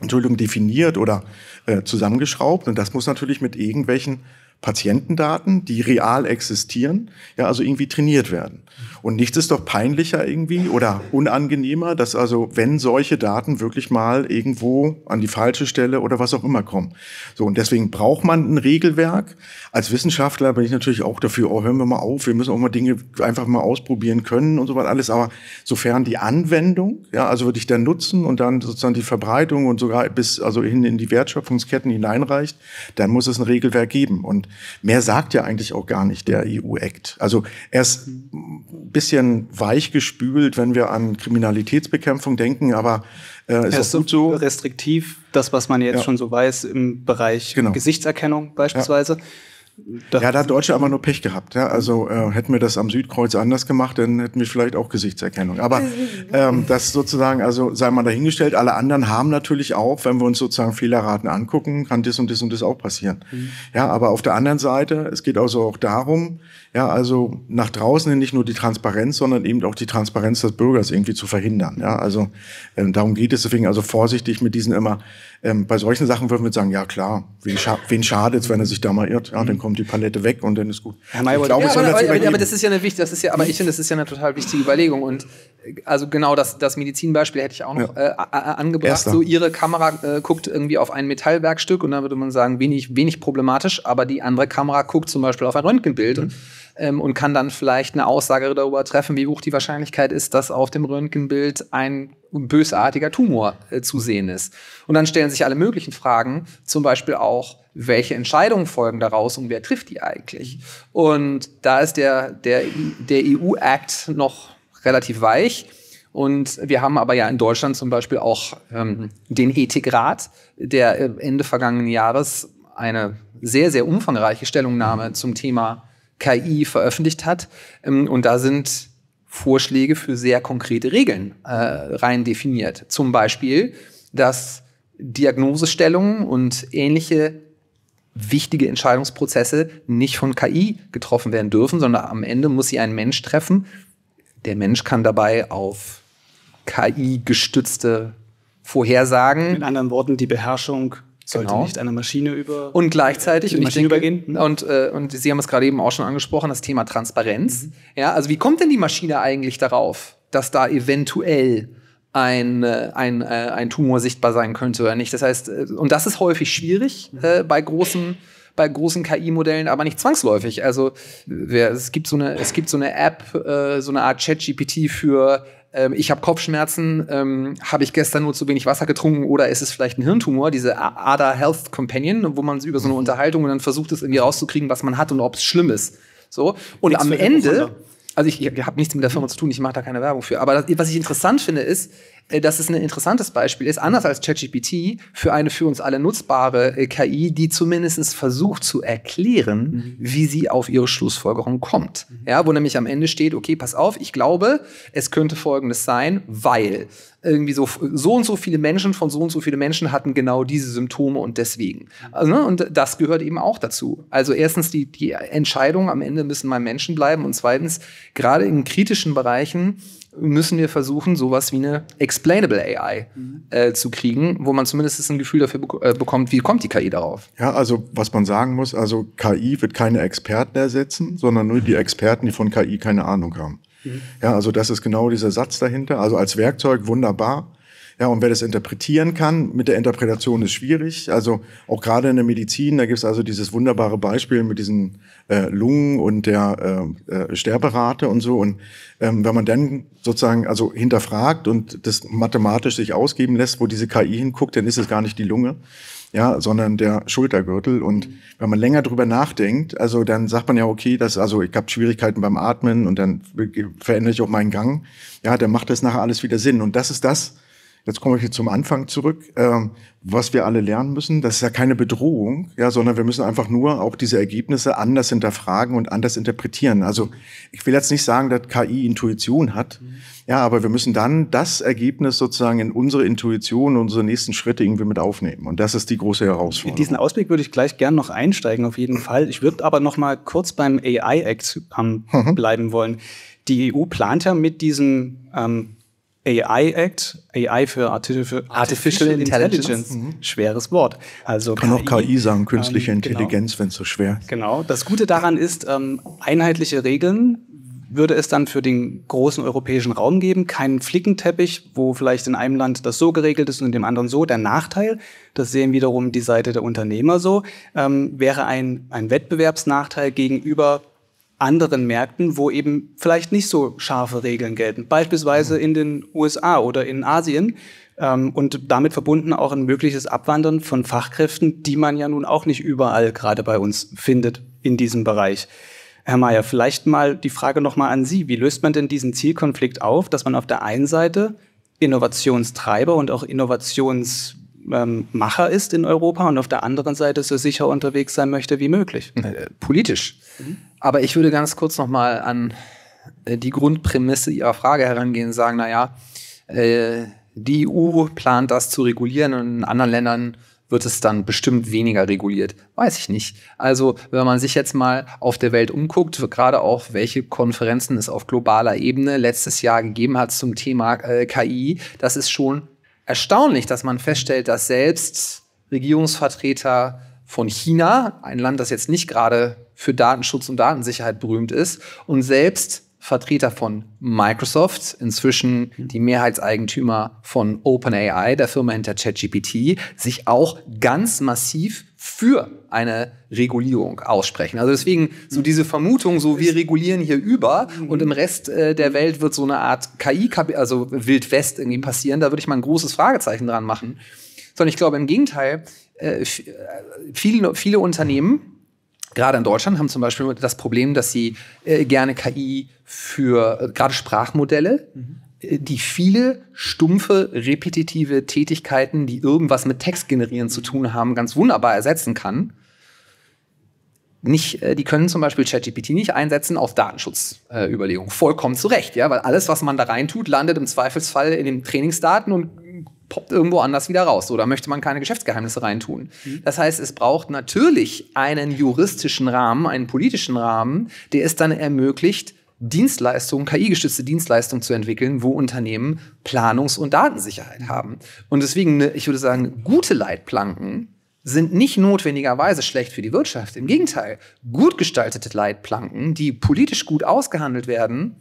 Entschuldigung, definiert oder äh, zusammengeschraubt. Und das muss natürlich mit irgendwelchen Patientendaten, die real existieren, ja, also irgendwie trainiert werden. Und nichts ist doch peinlicher irgendwie oder unangenehmer, dass also, wenn solche Daten wirklich mal irgendwo an die falsche Stelle oder was auch immer kommen. So, und deswegen braucht man ein Regelwerk. Als Wissenschaftler bin ich natürlich auch dafür, oh, hören wir mal auf, wir müssen auch mal Dinge einfach mal ausprobieren können und so weiter alles. Aber sofern die Anwendung, ja, also würde ich dann nutzen und dann sozusagen die Verbreitung und sogar bis also hin in die Wertschöpfungsketten hineinreicht, dann muss es ein Regelwerk geben. Und mehr sagt ja eigentlich auch gar nicht der EU-Act. Also er ist ein bisschen weich gespült, wenn wir an Kriminalitätsbekämpfung denken, aber äh, ist, er ist auch gut so. Restriktiv, das, was man jetzt ja. schon so weiß im Bereich genau. Gesichtserkennung beispielsweise. Ja ja, da hat Deutschland aber nur Pech gehabt. Ja? Also äh, hätten wir das am Südkreuz anders gemacht, dann hätten wir vielleicht auch Gesichtserkennung. Aber ähm, das sozusagen, also sei mal dahingestellt, alle anderen haben natürlich auch, wenn wir uns sozusagen Fehlerraten angucken, kann das und das und das auch passieren. Mhm. Ja, aber auf der anderen Seite, es geht also auch darum, ja, also nach draußen nicht nur die Transparenz, sondern eben auch die Transparenz des Bürgers irgendwie zu verhindern. Ja, also äh, darum geht es deswegen also vorsichtig mit diesen immer ähm, bei solchen Sachen würden wir sagen, ja klar, wen, scha wen schadet's, wenn er sich da mal irrt? Ja, mhm. dann kommt die Palette weg und dann ist gut. Herr Mayer, ich glaube, aber, das ist ja eine wichtige, das ist ja, aber ich finde, das ist ja eine total wichtige Überlegung. Und äh, also genau das, das Medizinbeispiel hätte ich auch noch ja. äh, angebracht. Erster. So, ihre Kamera äh, guckt irgendwie auf ein Metallwerkstück und dann würde man sagen, wenig, wenig problematisch, aber die andere Kamera guckt zum Beispiel auf ein Röntgenbild. Mhm. Und ähm, und kann dann vielleicht eine Aussage darüber treffen, wie hoch die Wahrscheinlichkeit ist, dass auf dem Röntgenbild ein bösartiger Tumor äh, zu sehen ist. Und dann stellen sich alle möglichen Fragen, zum Beispiel auch, welche Entscheidungen folgen daraus und wer trifft die eigentlich? Und da ist der, der, der EU-Act noch relativ weich. Und wir haben aber ja in Deutschland zum Beispiel auch ähm, den Ethikrat, der äh, Ende vergangenen Jahres eine sehr, sehr umfangreiche Stellungnahme zum Thema KI veröffentlicht hat. Ähm, und da sind Vorschläge für sehr konkrete Regeln äh, rein definiert. Zum Beispiel, dass Diagnosestellungen und ähnliche wichtige Entscheidungsprozesse nicht von KI getroffen werden dürfen, sondern am Ende muss sie ein Mensch treffen. Der Mensch kann dabei auf KI gestützte Vorhersagen. Mit anderen Worten, die Beherrschung sollte genau. nicht einer Maschine über und gleichzeitig und Maschine denke, übergehen. Hm? Und, äh, und Sie haben es gerade eben auch schon angesprochen, das Thema Transparenz. Mhm. Ja, also wie kommt denn die Maschine eigentlich darauf, dass da eventuell ein, äh, ein, äh, ein Tumor sichtbar sein könnte oder nicht. Das heißt, äh, und das ist häufig schwierig mhm. äh, bei großen bei großen KI-Modellen, aber nicht zwangsläufig. Also es gibt so eine, es gibt so eine App, äh, so eine Art ChatGPT für ähm, ich habe Kopfschmerzen, ähm, habe ich gestern nur zu wenig Wasser getrunken oder ist es vielleicht ein Hirntumor, diese ADA Health Companion, wo man über so eine mhm. Unterhaltung und dann versucht es irgendwie rauszukriegen, was man hat und ob es schlimm ist. So. Und Nichts am Ende, ne? also ich, ich habe nichts mit der Firma zu tun, ich mache da keine Werbung für, aber das, was ich interessant finde ist, äh, dass es ein interessantes Beispiel ist, anders als ChatGPT, für eine für uns alle nutzbare äh, KI, die zumindest versucht zu erklären, mhm. wie sie auf ihre Schlussfolgerung kommt. Mhm. Ja, wo nämlich am Ende steht, okay, pass auf, ich glaube, es könnte folgendes sein, weil irgendwie so, so und so viele Menschen von so und so viele Menschen hatten genau diese Symptome und deswegen. Mhm. Also, ne, und das gehört eben auch dazu. Also erstens, die, die Entscheidungen am Ende müssen mal Menschen bleiben und zweitens, gerade in kritischen Bereichen, müssen wir versuchen, sowas wie eine explainable AI mhm. äh, zu kriegen, wo man zumindest ein Gefühl dafür be äh, bekommt, wie kommt die KI darauf? Ja, also was man sagen muss, also KI wird keine Experten ersetzen, sondern nur die Experten, die von KI keine Ahnung haben. Mhm. Ja, also das ist genau dieser Satz dahinter. Also als Werkzeug wunderbar, ja, und wer das interpretieren kann, mit der Interpretation ist schwierig. Also auch gerade in der Medizin, da gibt es also dieses wunderbare Beispiel mit diesen äh, Lungen und der äh, äh, Sterberate und so. Und ähm, wenn man dann sozusagen also hinterfragt und das mathematisch sich ausgeben lässt, wo diese KI hinguckt, dann ist es gar nicht die Lunge, ja, sondern der Schultergürtel. Und wenn man länger drüber nachdenkt, also dann sagt man ja, okay, das, also ich habe Schwierigkeiten beim Atmen und dann äh, verändere ich auch meinen Gang. Ja, dann macht das nachher alles wieder Sinn. Und das ist das, jetzt komme ich jetzt zum Anfang zurück, ähm, was wir alle lernen müssen, das ist ja keine Bedrohung, ja, sondern wir müssen einfach nur auch diese Ergebnisse anders hinterfragen und anders interpretieren. Also ich will jetzt nicht sagen, dass KI Intuition hat, ja, aber wir müssen dann das Ergebnis sozusagen in unsere Intuition, unsere nächsten Schritte irgendwie mit aufnehmen. Und das ist die große Herausforderung. In diesen Ausblick würde ich gleich gern noch einsteigen, auf jeden Fall. Ich würde aber noch mal kurz beim AI Act ähm, mhm. bleiben wollen. Die EU plant ja mit diesem ähm, AI Act, AI für Artificial, Artificial Intelligence, Intelligence. Mhm. schweres Wort. Also kann KI, auch KI sagen, künstliche ähm, genau. Intelligenz, genau. wenn es so schwer. Genau. Das Gute daran ist, ähm, einheitliche Regeln würde es dann für den großen europäischen Raum geben, keinen Flickenteppich, wo vielleicht in einem Land das so geregelt ist und in dem anderen so. Der Nachteil, das sehen wiederum die Seite der Unternehmer so, ähm, wäre ein, ein Wettbewerbsnachteil gegenüber anderen Märkten, wo eben vielleicht nicht so scharfe Regeln gelten, beispielsweise mhm. in den USA oder in Asien ähm, und damit verbunden auch ein mögliches Abwandern von Fachkräften, die man ja nun auch nicht überall gerade bei uns findet in diesem Bereich. Herr Mayer, vielleicht mal die Frage nochmal an Sie. Wie löst man denn diesen Zielkonflikt auf, dass man auf der einen Seite Innovationstreiber und auch Innovations ähm, Macher ist in Europa und auf der anderen Seite so sicher unterwegs sein möchte wie möglich. Äh, politisch. Mhm. Aber ich würde ganz kurz nochmal an äh, die Grundprämisse Ihrer Frage herangehen und sagen, naja, äh, die EU plant das zu regulieren und in anderen Ländern wird es dann bestimmt weniger reguliert. Weiß ich nicht. Also, wenn man sich jetzt mal auf der Welt umguckt, gerade auch welche Konferenzen es auf globaler Ebene letztes Jahr gegeben hat zum Thema KI, das ist schon erstaunlich, dass man feststellt, dass selbst Regierungsvertreter von China, ein Land, das jetzt nicht gerade für Datenschutz und Datensicherheit berühmt ist, und selbst Vertreter von Microsoft, inzwischen die Mehrheitseigentümer von OpenAI, der Firma hinter ChatGPT, sich auch ganz massiv für eine Regulierung aussprechen. Also deswegen so mhm. diese Vermutung, so wir regulieren hier über mhm. und im Rest äh, der Welt wird so eine Art KI, also Wildwest irgendwie passieren, da würde ich mal ein großes Fragezeichen dran machen. Sondern ich glaube im Gegenteil, äh, äh viele, viele Unternehmen gerade in Deutschland haben zum Beispiel das Problem, dass sie äh, gerne KI für äh, gerade Sprachmodelle, mhm. äh, die viele stumpfe, repetitive Tätigkeiten, die irgendwas mit Text generieren zu tun haben, ganz wunderbar ersetzen kann. Nicht, äh, die können zum Beispiel ChatGPT nicht einsetzen auf Datenschutzüberlegungen. Äh, Vollkommen zu Recht, ja, weil alles, was man da reintut, landet im Zweifelsfall in den Trainingsdaten und poppt irgendwo anders wieder raus. So, da möchte man keine Geschäftsgeheimnisse reintun. Mhm. Das heißt, es braucht natürlich einen juristischen Rahmen, einen politischen Rahmen, der es dann ermöglicht, Dienstleistungen, KI-gestützte Dienstleistungen zu entwickeln, wo Unternehmen Planungs- und Datensicherheit haben. Und deswegen, ne, ich würde sagen, gute Leitplanken sind nicht notwendigerweise schlecht für die Wirtschaft. Im Gegenteil, gut gestaltete Leitplanken, die politisch gut ausgehandelt werden,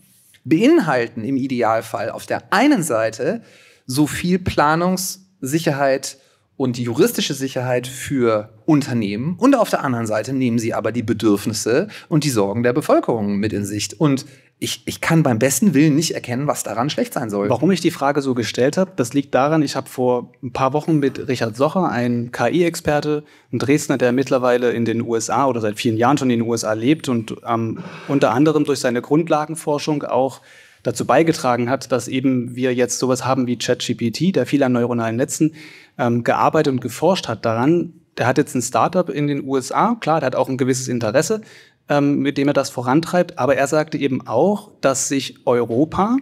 beinhalten im Idealfall auf der einen Seite so viel Planungssicherheit und die juristische Sicherheit für Unternehmen und auf der anderen Seite nehmen sie aber die Bedürfnisse und die Sorgen der Bevölkerung mit in Sicht. Und ich, ich kann beim besten Willen nicht erkennen, was daran schlecht sein soll. Warum ich die Frage so gestellt habe, das liegt daran, ich habe vor ein paar Wochen mit Richard Socher, einem KI-Experte, ein Dresdner, der mittlerweile in den USA oder seit vielen Jahren schon in den USA lebt und ähm, unter anderem durch seine Grundlagenforschung auch dazu beigetragen hat, dass eben wir jetzt sowas haben wie ChatGPT, der viel an neuronalen Netzen ähm, gearbeitet und geforscht hat daran. Der hat jetzt ein Startup in den USA, klar, der hat auch ein gewisses Interesse, ähm, mit dem er das vorantreibt, aber er sagte eben auch, dass sich Europa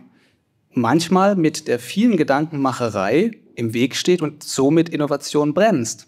manchmal mit der vielen Gedankenmacherei im Weg steht und somit Innovation bremst.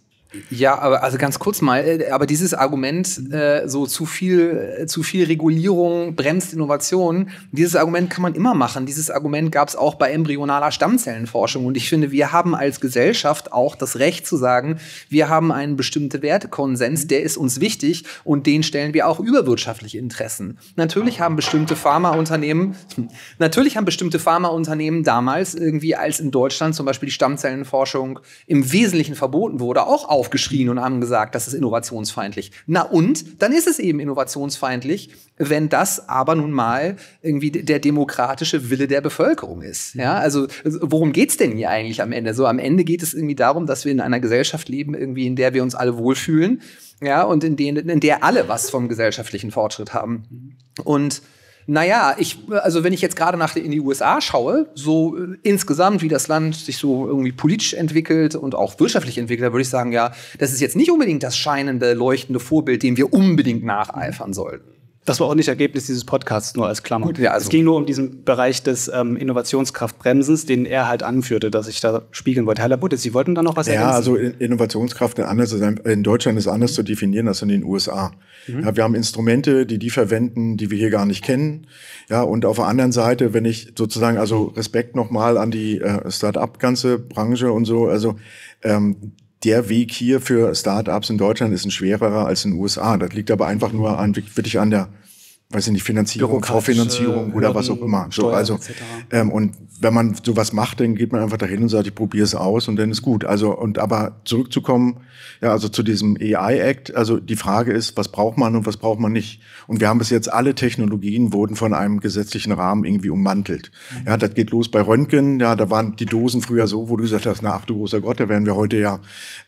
Ja, aber also ganz kurz mal, äh, aber dieses Argument, äh, so zu viel, äh, zu viel Regulierung bremst Innovation, dieses Argument kann man immer machen. Dieses Argument gab es auch bei embryonaler Stammzellenforschung. Und ich finde, wir haben als Gesellschaft auch das Recht zu sagen, wir haben einen bestimmten Wertekonsens, der ist uns wichtig und den stellen wir auch über wirtschaftliche Interessen. Natürlich haben bestimmte Pharmaunternehmen, natürlich haben bestimmte Pharmaunternehmen damals irgendwie, als in Deutschland zum Beispiel die Stammzellenforschung im Wesentlichen verboten wurde, auch aufgeschrien und haben gesagt, das ist innovationsfeindlich. Na und? Dann ist es eben innovationsfeindlich, wenn das aber nun mal irgendwie der demokratische Wille der Bevölkerung ist. Mhm. Ja, also, also worum geht es denn hier eigentlich am Ende? So am Ende geht es irgendwie darum, dass wir in einer Gesellschaft leben, irgendwie in der wir uns alle wohlfühlen, ja, und in, denen, in der alle was vom gesellschaftlichen Fortschritt haben. Mhm. Und naja, ich, also wenn ich jetzt gerade nach in die USA schaue, so äh, insgesamt, wie das Land sich so irgendwie politisch entwickelt und auch wirtschaftlich entwickelt, da würde ich sagen, ja, das ist jetzt nicht unbedingt das scheinende, leuchtende Vorbild, dem wir unbedingt nacheifern sollten. Das war auch nicht Ergebnis dieses Podcasts, nur als Klammer. Gut, ja, also. Es ging nur um diesen Bereich des ähm, Innovationskraftbremsens, den er halt anführte, dass ich da spiegeln wollte. Herr Labutte, Sie wollten da noch was ja, ergänzen? Ja, also Innovationskraft in, anders, in Deutschland ist anders zu definieren als in den USA. Mhm. Ja, wir haben Instrumente, die die verwenden, die wir hier gar nicht kennen. Ja, und auf der anderen Seite, wenn ich sozusagen, also Respekt nochmal an die äh, Start-up-ganze Branche und so, also ähm, der Weg hier für Startups in Deutschland ist ein schwererer als in den USA. Das liegt aber einfach nur an, wirklich an der weiß ich nicht, Finanzierung, Vorfinanzierung oder was auch immer. Steuern, so, also, ähm, und wenn man sowas macht, dann geht man einfach dahin und sagt, ich probiere es aus und dann ist gut. Also, und aber zurückzukommen, ja, also zu diesem AI-Act, also die Frage ist, was braucht man und was braucht man nicht? Und wir haben bis jetzt alle Technologien wurden von einem gesetzlichen Rahmen irgendwie ummantelt. Mhm. Ja, das geht los bei Röntgen, ja, da waren die Dosen früher so, wo du gesagt hast, na, ach du großer Gott, da wären wir heute ja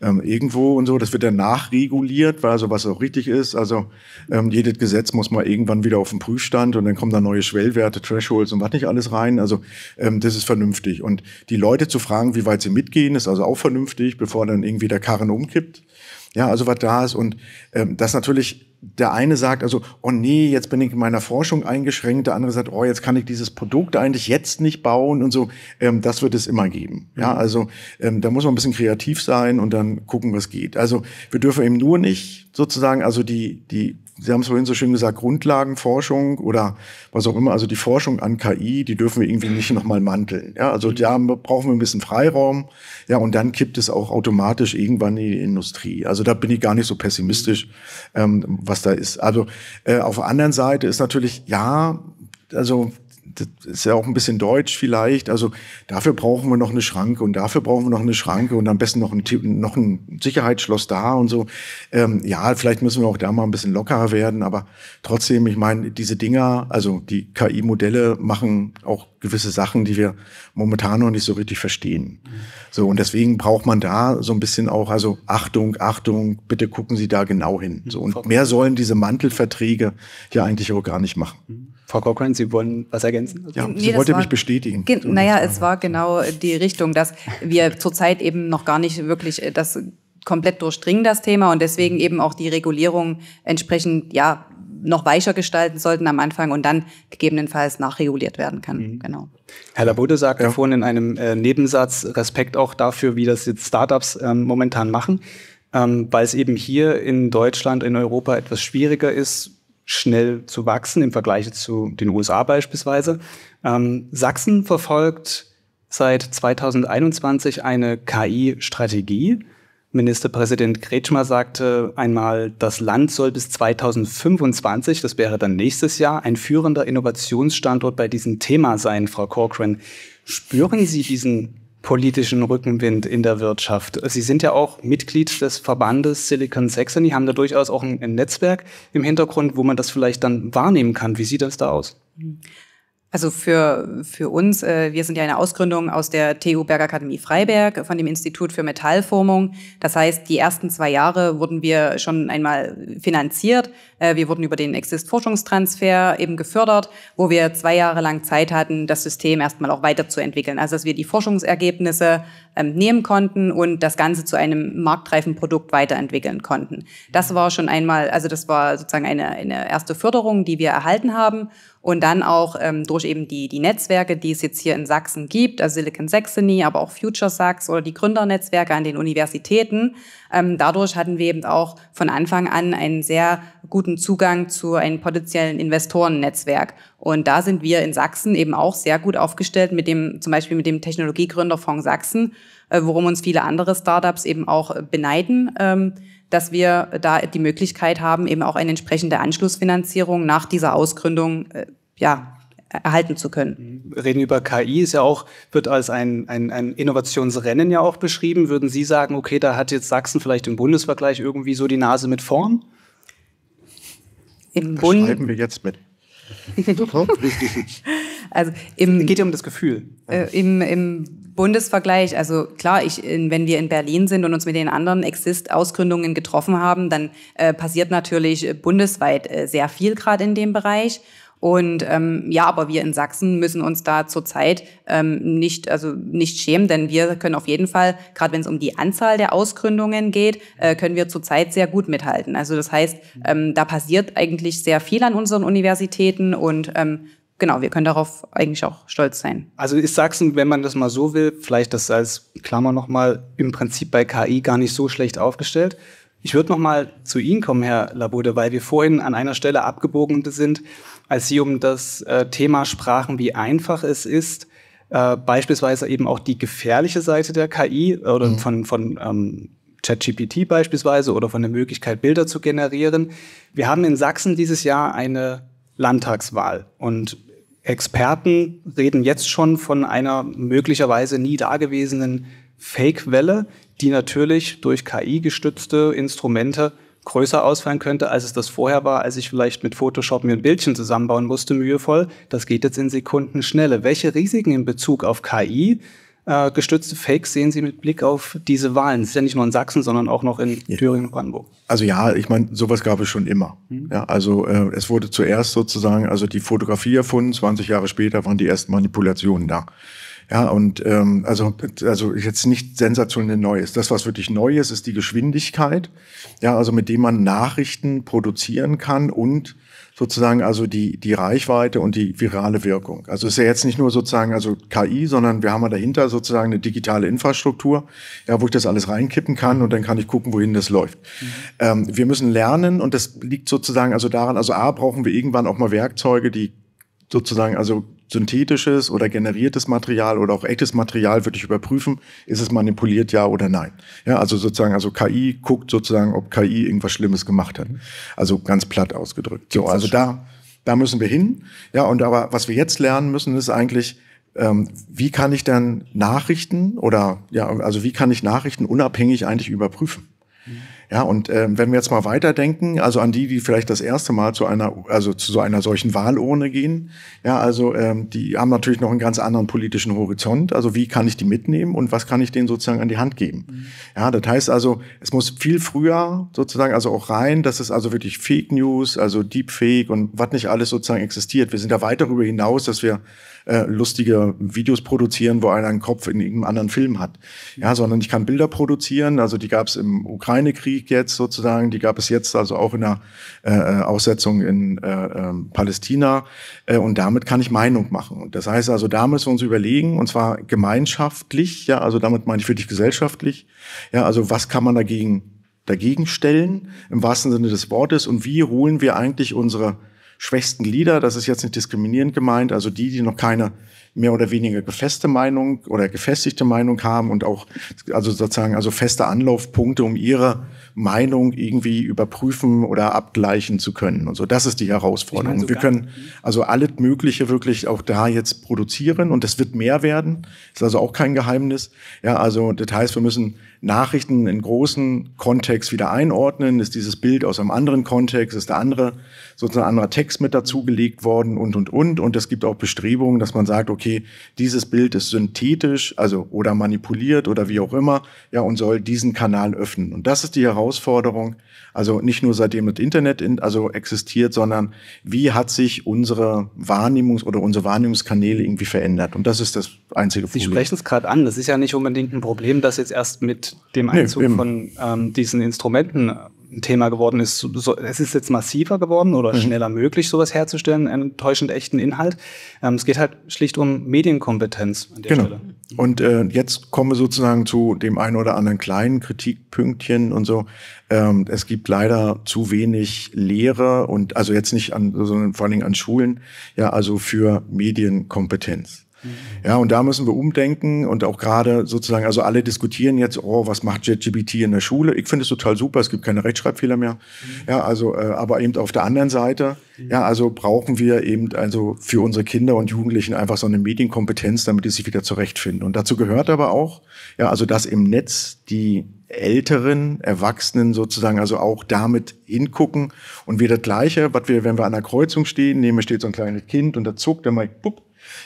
ähm, irgendwo und so. Das wird dann nachreguliert, weil also was auch richtig ist. Also ähm, jedes Gesetz muss man irgendwann wieder wieder auf den Prüfstand und dann kommen da neue Schwellwerte, Thresholds und was nicht alles rein. Also ähm, das ist vernünftig. Und die Leute zu fragen, wie weit sie mitgehen, ist also auch vernünftig, bevor dann irgendwie der Karren umkippt. Ja, also was da ist. Und ähm, das natürlich der eine sagt also, oh nee, jetzt bin ich in meiner Forschung eingeschränkt, der andere sagt, oh, jetzt kann ich dieses Produkt eigentlich jetzt nicht bauen und so. Ähm, das wird es immer geben. Ja, mhm. also ähm, da muss man ein bisschen kreativ sein und dann gucken, was geht. Also wir dürfen eben nur nicht sozusagen also die, die Sie haben es vorhin so schön gesagt, Grundlagenforschung oder was auch immer, also die Forschung an KI, die dürfen wir irgendwie nicht nochmal manteln. Ja, also mhm. da brauchen wir ein bisschen Freiraum. Ja, und dann kippt es auch automatisch irgendwann in die Industrie. Also da bin ich gar nicht so pessimistisch, mhm. ähm, was da ist. Also äh, auf der anderen Seite ist natürlich, ja, also das ist ja auch ein bisschen deutsch vielleicht. Also dafür brauchen wir noch eine Schranke und dafür brauchen wir noch eine Schranke und am besten noch ein, noch ein Sicherheitsschloss da und so. Ähm, ja, vielleicht müssen wir auch da mal ein bisschen lockerer werden, aber trotzdem, ich meine, diese Dinger, also die KI-Modelle machen auch gewisse Sachen, die wir momentan noch nicht so richtig verstehen. So, und deswegen braucht man da so ein bisschen auch, also Achtung, Achtung, bitte gucken Sie da genau hin. So, und mehr sollen diese Mantelverträge ja eigentlich auch gar nicht machen. Frau Cochran, Sie wollen was ergänzen? ergänzen? Ja, nee, sie wollte war, mich bestätigen. Ge, naja, es war genau die Richtung, dass wir zurzeit eben noch gar nicht wirklich äh, das komplett durchdringen, das Thema, und deswegen eben auch die Regulierung entsprechend, ja, noch weicher gestalten sollten am Anfang und dann gegebenenfalls nachreguliert werden kann. Mhm. Genau. Herr Labode sagte ja. vorhin in einem äh, Nebensatz Respekt auch dafür, wie das jetzt Startups ähm, momentan machen, ähm, weil es eben hier in Deutschland, in Europa etwas schwieriger ist, schnell zu wachsen im Vergleich zu den USA beispielsweise. Ähm, Sachsen verfolgt seit 2021 eine KI-Strategie. Ministerpräsident Kretschmer sagte einmal, das Land soll bis 2025, das wäre dann nächstes Jahr, ein führender Innovationsstandort bei diesem Thema sein, Frau Corcoran. Spüren Sie diesen politischen Rückenwind in der Wirtschaft. Sie sind ja auch Mitglied des Verbandes Silicon Saxony, haben da durchaus auch ein, Netzwerk im Hintergrund, wo man das vielleicht dann wahrnehmen kann. Wie sieht das da aus? Mhm. Also für, für uns, äh, wir sind ja eine Ausgründung aus der TU Bergakademie Freiberg von dem Institut für Metallformung. Das heißt, die ersten zwei Jahre wurden wir schon einmal finanziert. Äh, wir wurden über den Exist-Forschungstransfer eben gefördert, wo wir zwei Jahre lang Zeit hatten, das System erstmal auch weiterzuentwickeln. Also dass wir die Forschungsergebnisse ähm, nehmen konnten und das Ganze zu einem marktreifen Produkt weiterentwickeln konnten. Das war schon einmal, also das war sozusagen eine, eine erste Förderung, die wir erhalten haben. Und dann auch ähm, durch eben die, die Netzwerke, die es jetzt hier in Sachsen gibt, also Silicon Saxony, aber auch Future Sachs oder die Gründernetzwerke an den Universitäten. Ähm, dadurch hatten wir eben auch von Anfang an einen sehr guten Zugang zu einem potenziellen Investorennetzwerk. Und da sind wir in Sachsen eben auch sehr gut aufgestellt mit dem, zum Beispiel mit dem Technologiegründerfonds Sachsen, äh, worum uns viele andere Startups eben auch beneiden. Ähm, dass wir da die Möglichkeit haben, eben auch eine entsprechende Anschlussfinanzierung nach dieser Ausgründung äh, ja, erhalten zu können. Reden über KI ist ja auch, wird als ein, ein, ein Innovationsrennen ja auch beschrieben. Würden Sie sagen, okay, da hat jetzt Sachsen vielleicht im Bundesvergleich irgendwie so die Nase mit vorn? Im Bund. Schreiben wir jetzt mit. also im, geht ja um das Gefühl. Äh, im, Im Bundesvergleich, also klar, ich, wenn wir in Berlin sind und uns mit den anderen Exist-Ausgründungen getroffen haben, dann äh, passiert natürlich bundesweit äh, sehr viel gerade in dem Bereich. Und ähm, ja, aber wir in Sachsen müssen uns da zurzeit ähm, nicht, also nicht schämen, denn wir können auf jeden Fall, gerade wenn es um die Anzahl der Ausgründungen geht, äh, können wir zurzeit sehr gut mithalten. Also das heißt, ähm, da passiert eigentlich sehr viel an unseren Universitäten und ähm, genau, wir können darauf eigentlich auch stolz sein. Also ist Sachsen, wenn man das mal so will, vielleicht das als Klammer nochmal, im Prinzip bei KI gar nicht so schlecht aufgestellt. Ich würde nochmal zu Ihnen kommen, Herr Labode, weil wir vorhin an einer Stelle abgebogen sind, als Sie um das äh, Thema sprachen, wie einfach es ist, äh, beispielsweise eben auch die gefährliche Seite der KI oder mhm. von, von ähm, ChatGPT beispielsweise oder von der Möglichkeit, Bilder zu generieren. Wir haben in Sachsen dieses Jahr eine Landtagswahl und Experten reden jetzt schon von einer möglicherweise nie dagewesenen Fake-Welle, die natürlich durch KI-gestützte Instrumente größer ausfallen könnte, als es das vorher war, als ich vielleicht mit Photoshop mir ein Bildchen zusammenbauen musste, mühevoll. Das geht jetzt in Sekundenschnelle. Welche Risiken in Bezug auf KI äh, gestützte Fakes sehen Sie mit Blick auf diese Wahlen? Das ist ja nicht nur in Sachsen, sondern auch noch in ja. Thüringen und Brandenburg. Also ja, ich meine, sowas gab es schon immer. Mhm. Ja, also äh, es wurde zuerst sozusagen, also die Fotografie erfunden, 20 Jahre später waren die ersten Manipulationen da. Ja, und ähm, also, also jetzt nicht sensationell Neues. Das, was wirklich neu ist, ist die Geschwindigkeit, ja, also mit dem man Nachrichten produzieren kann und sozusagen also die, die Reichweite und die virale Wirkung. Also es ist ja jetzt nicht nur sozusagen also KI, sondern wir haben ja dahinter sozusagen eine digitale Infrastruktur, ja, wo ich das alles reinkippen kann und dann kann ich gucken, wohin das läuft. Mhm. Ähm, wir müssen lernen und das liegt sozusagen also daran, also A, brauchen wir irgendwann auch mal Werkzeuge, die sozusagen, also synthetisches oder generiertes Material oder auch echtes Material würde ich überprüfen, ist es manipuliert, ja oder nein. Ja, also sozusagen, also KI guckt sozusagen, ob KI irgendwas Schlimmes gemacht hat. Also ganz platt ausgedrückt. So, also da, da müssen wir hin. Ja, und aber was wir jetzt lernen müssen, ist eigentlich, ähm, wie kann ich dann Nachrichten oder ja, also wie kann ich Nachrichten unabhängig eigentlich überprüfen? Mhm. Ja, und äh, wenn wir jetzt mal weiterdenken, also an die, die vielleicht das erste Mal zu einer, also zu so einer solchen Wahlurne gehen, ja, also ähm, die haben natürlich noch einen ganz anderen politischen Horizont. Also wie kann ich die mitnehmen und was kann ich denen sozusagen an die Hand geben? Mhm. Ja, das heißt also, es muss viel früher sozusagen, also auch rein, dass es also wirklich Fake News, also Deepfake und was nicht alles sozusagen existiert. Wir sind da weit darüber hinaus, dass wir äh, lustige Videos produzieren, wo einer einen Kopf in irgendeinem anderen Film hat. Ja, sondern ich kann Bilder produzieren. Also die gab es im Ukraine-Krieg jetzt sozusagen, die gab es jetzt also auch in der äh, äh Aussetzung in äh, ähm, Palästina. Äh, und damit kann ich Meinung machen. Und das heißt also, da müssen wir uns überlegen, und zwar gemeinschaftlich, ja, also damit meine ich wirklich gesellschaftlich, ja, also was kann man dagegen dagegen stellen, im wahrsten Sinne des Wortes, und wie holen wir eigentlich unsere schwächsten Glieder, das ist jetzt nicht diskriminierend gemeint, also die, die noch keine mehr oder weniger gefeste Meinung oder gefestigte Meinung haben und auch also sozusagen also feste Anlaufpunkte, um ihre Meinung irgendwie überprüfen oder abgleichen zu können. Und so, also das ist die Herausforderung. Ich mein, wir können also alles Mögliche wirklich auch da jetzt produzieren und das wird mehr werden. Ist also auch kein Geheimnis. Ja, also das heißt, wir müssen Nachrichten in großen Kontext wieder einordnen. Ist dieses Bild aus einem anderen Kontext, ist der andere, sozusagen anderer Text mit dazugelegt worden und, und, und. Und es gibt auch Bestrebungen, dass man sagt, okay, dieses Bild ist synthetisch, also oder manipuliert oder wie auch immer, ja, und soll diesen Kanal öffnen. Und das ist die Herausforderung. Also nicht nur seitdem das Internet in, also existiert, sondern wie hat sich unsere Wahrnehmungs- oder unsere Wahrnehmungskanäle irgendwie verändert? Und das ist das einzige Problem. Sie sprechen es gerade an. Das ist ja nicht unbedingt ein Problem, das jetzt erst mit dem Einzug nee, von ähm, diesen Instrumenten äh, ein Thema geworden ist. So, es ist jetzt massiver geworden oder mhm. schneller möglich, sowas herzustellen, enttäuschend echten Inhalt. Ähm, es geht halt schlicht um Medienkompetenz an der genau. Stelle. Und äh, jetzt kommen wir sozusagen zu dem einen oder anderen kleinen Kritikpünktchen und so. Ähm, es gibt leider zu wenig Lehre und also jetzt nicht an, sondern vor allen Dingen an Schulen, ja, also für Medienkompetenz. Mhm. Ja, und da müssen wir umdenken und auch gerade sozusagen, also alle diskutieren jetzt, oh, was macht JetGBT in der Schule? Ich finde es total super, es gibt keine Rechtschreibfehler mehr. Mhm. Ja, also, äh, aber eben auf der anderen Seite, mhm. ja, also brauchen wir eben also für unsere Kinder und Jugendlichen einfach so eine Medienkompetenz, damit die sich wieder zurechtfinden. Und dazu gehört aber auch, ja, also dass im Netz die älteren Erwachsenen sozusagen also auch damit hingucken und wir das Gleiche, was wir, wenn wir an der Kreuzung stehen, nehmen, wir steht so ein kleines Kind und da zuckt er mal, bupp,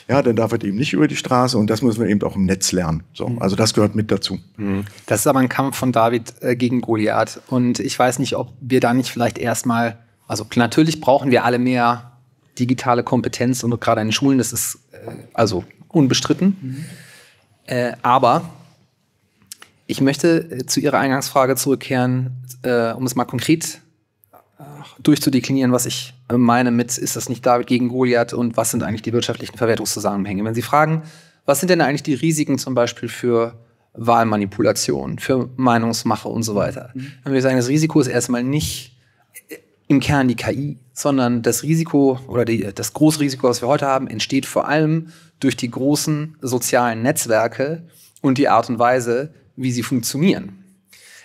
ja, dann darf er eben nicht über die Straße und das müssen wir eben auch im Netz lernen. So, mhm. also das gehört mit dazu. Mhm. Das ist aber ein Kampf von David äh, gegen Goliath und ich weiß nicht, ob wir da nicht vielleicht erstmal, also natürlich brauchen wir alle mehr digitale Kompetenz und gerade in den Schulen, das ist äh, also unbestritten. Mhm. Äh, aber ich möchte äh, zu Ihrer Eingangsfrage zurückkehren, äh, um es mal konkret zu durchzudeklinieren, was ich äh, meine mit, ist das nicht David gegen Goliath und was sind eigentlich die wirtschaftlichen Verwertungszusammenhänge. Wenn Sie fragen, was sind denn eigentlich die Risiken zum Beispiel für Wahlmanipulation, für Meinungsmache und so weiter, mhm. dann würde ich sagen, das Risiko ist erstmal nicht äh, im Kern die KI, sondern das Risiko oder die, das große Risiko, was wir heute haben, entsteht vor allem durch die großen sozialen Netzwerke und die Art und Weise, wie sie funktionieren.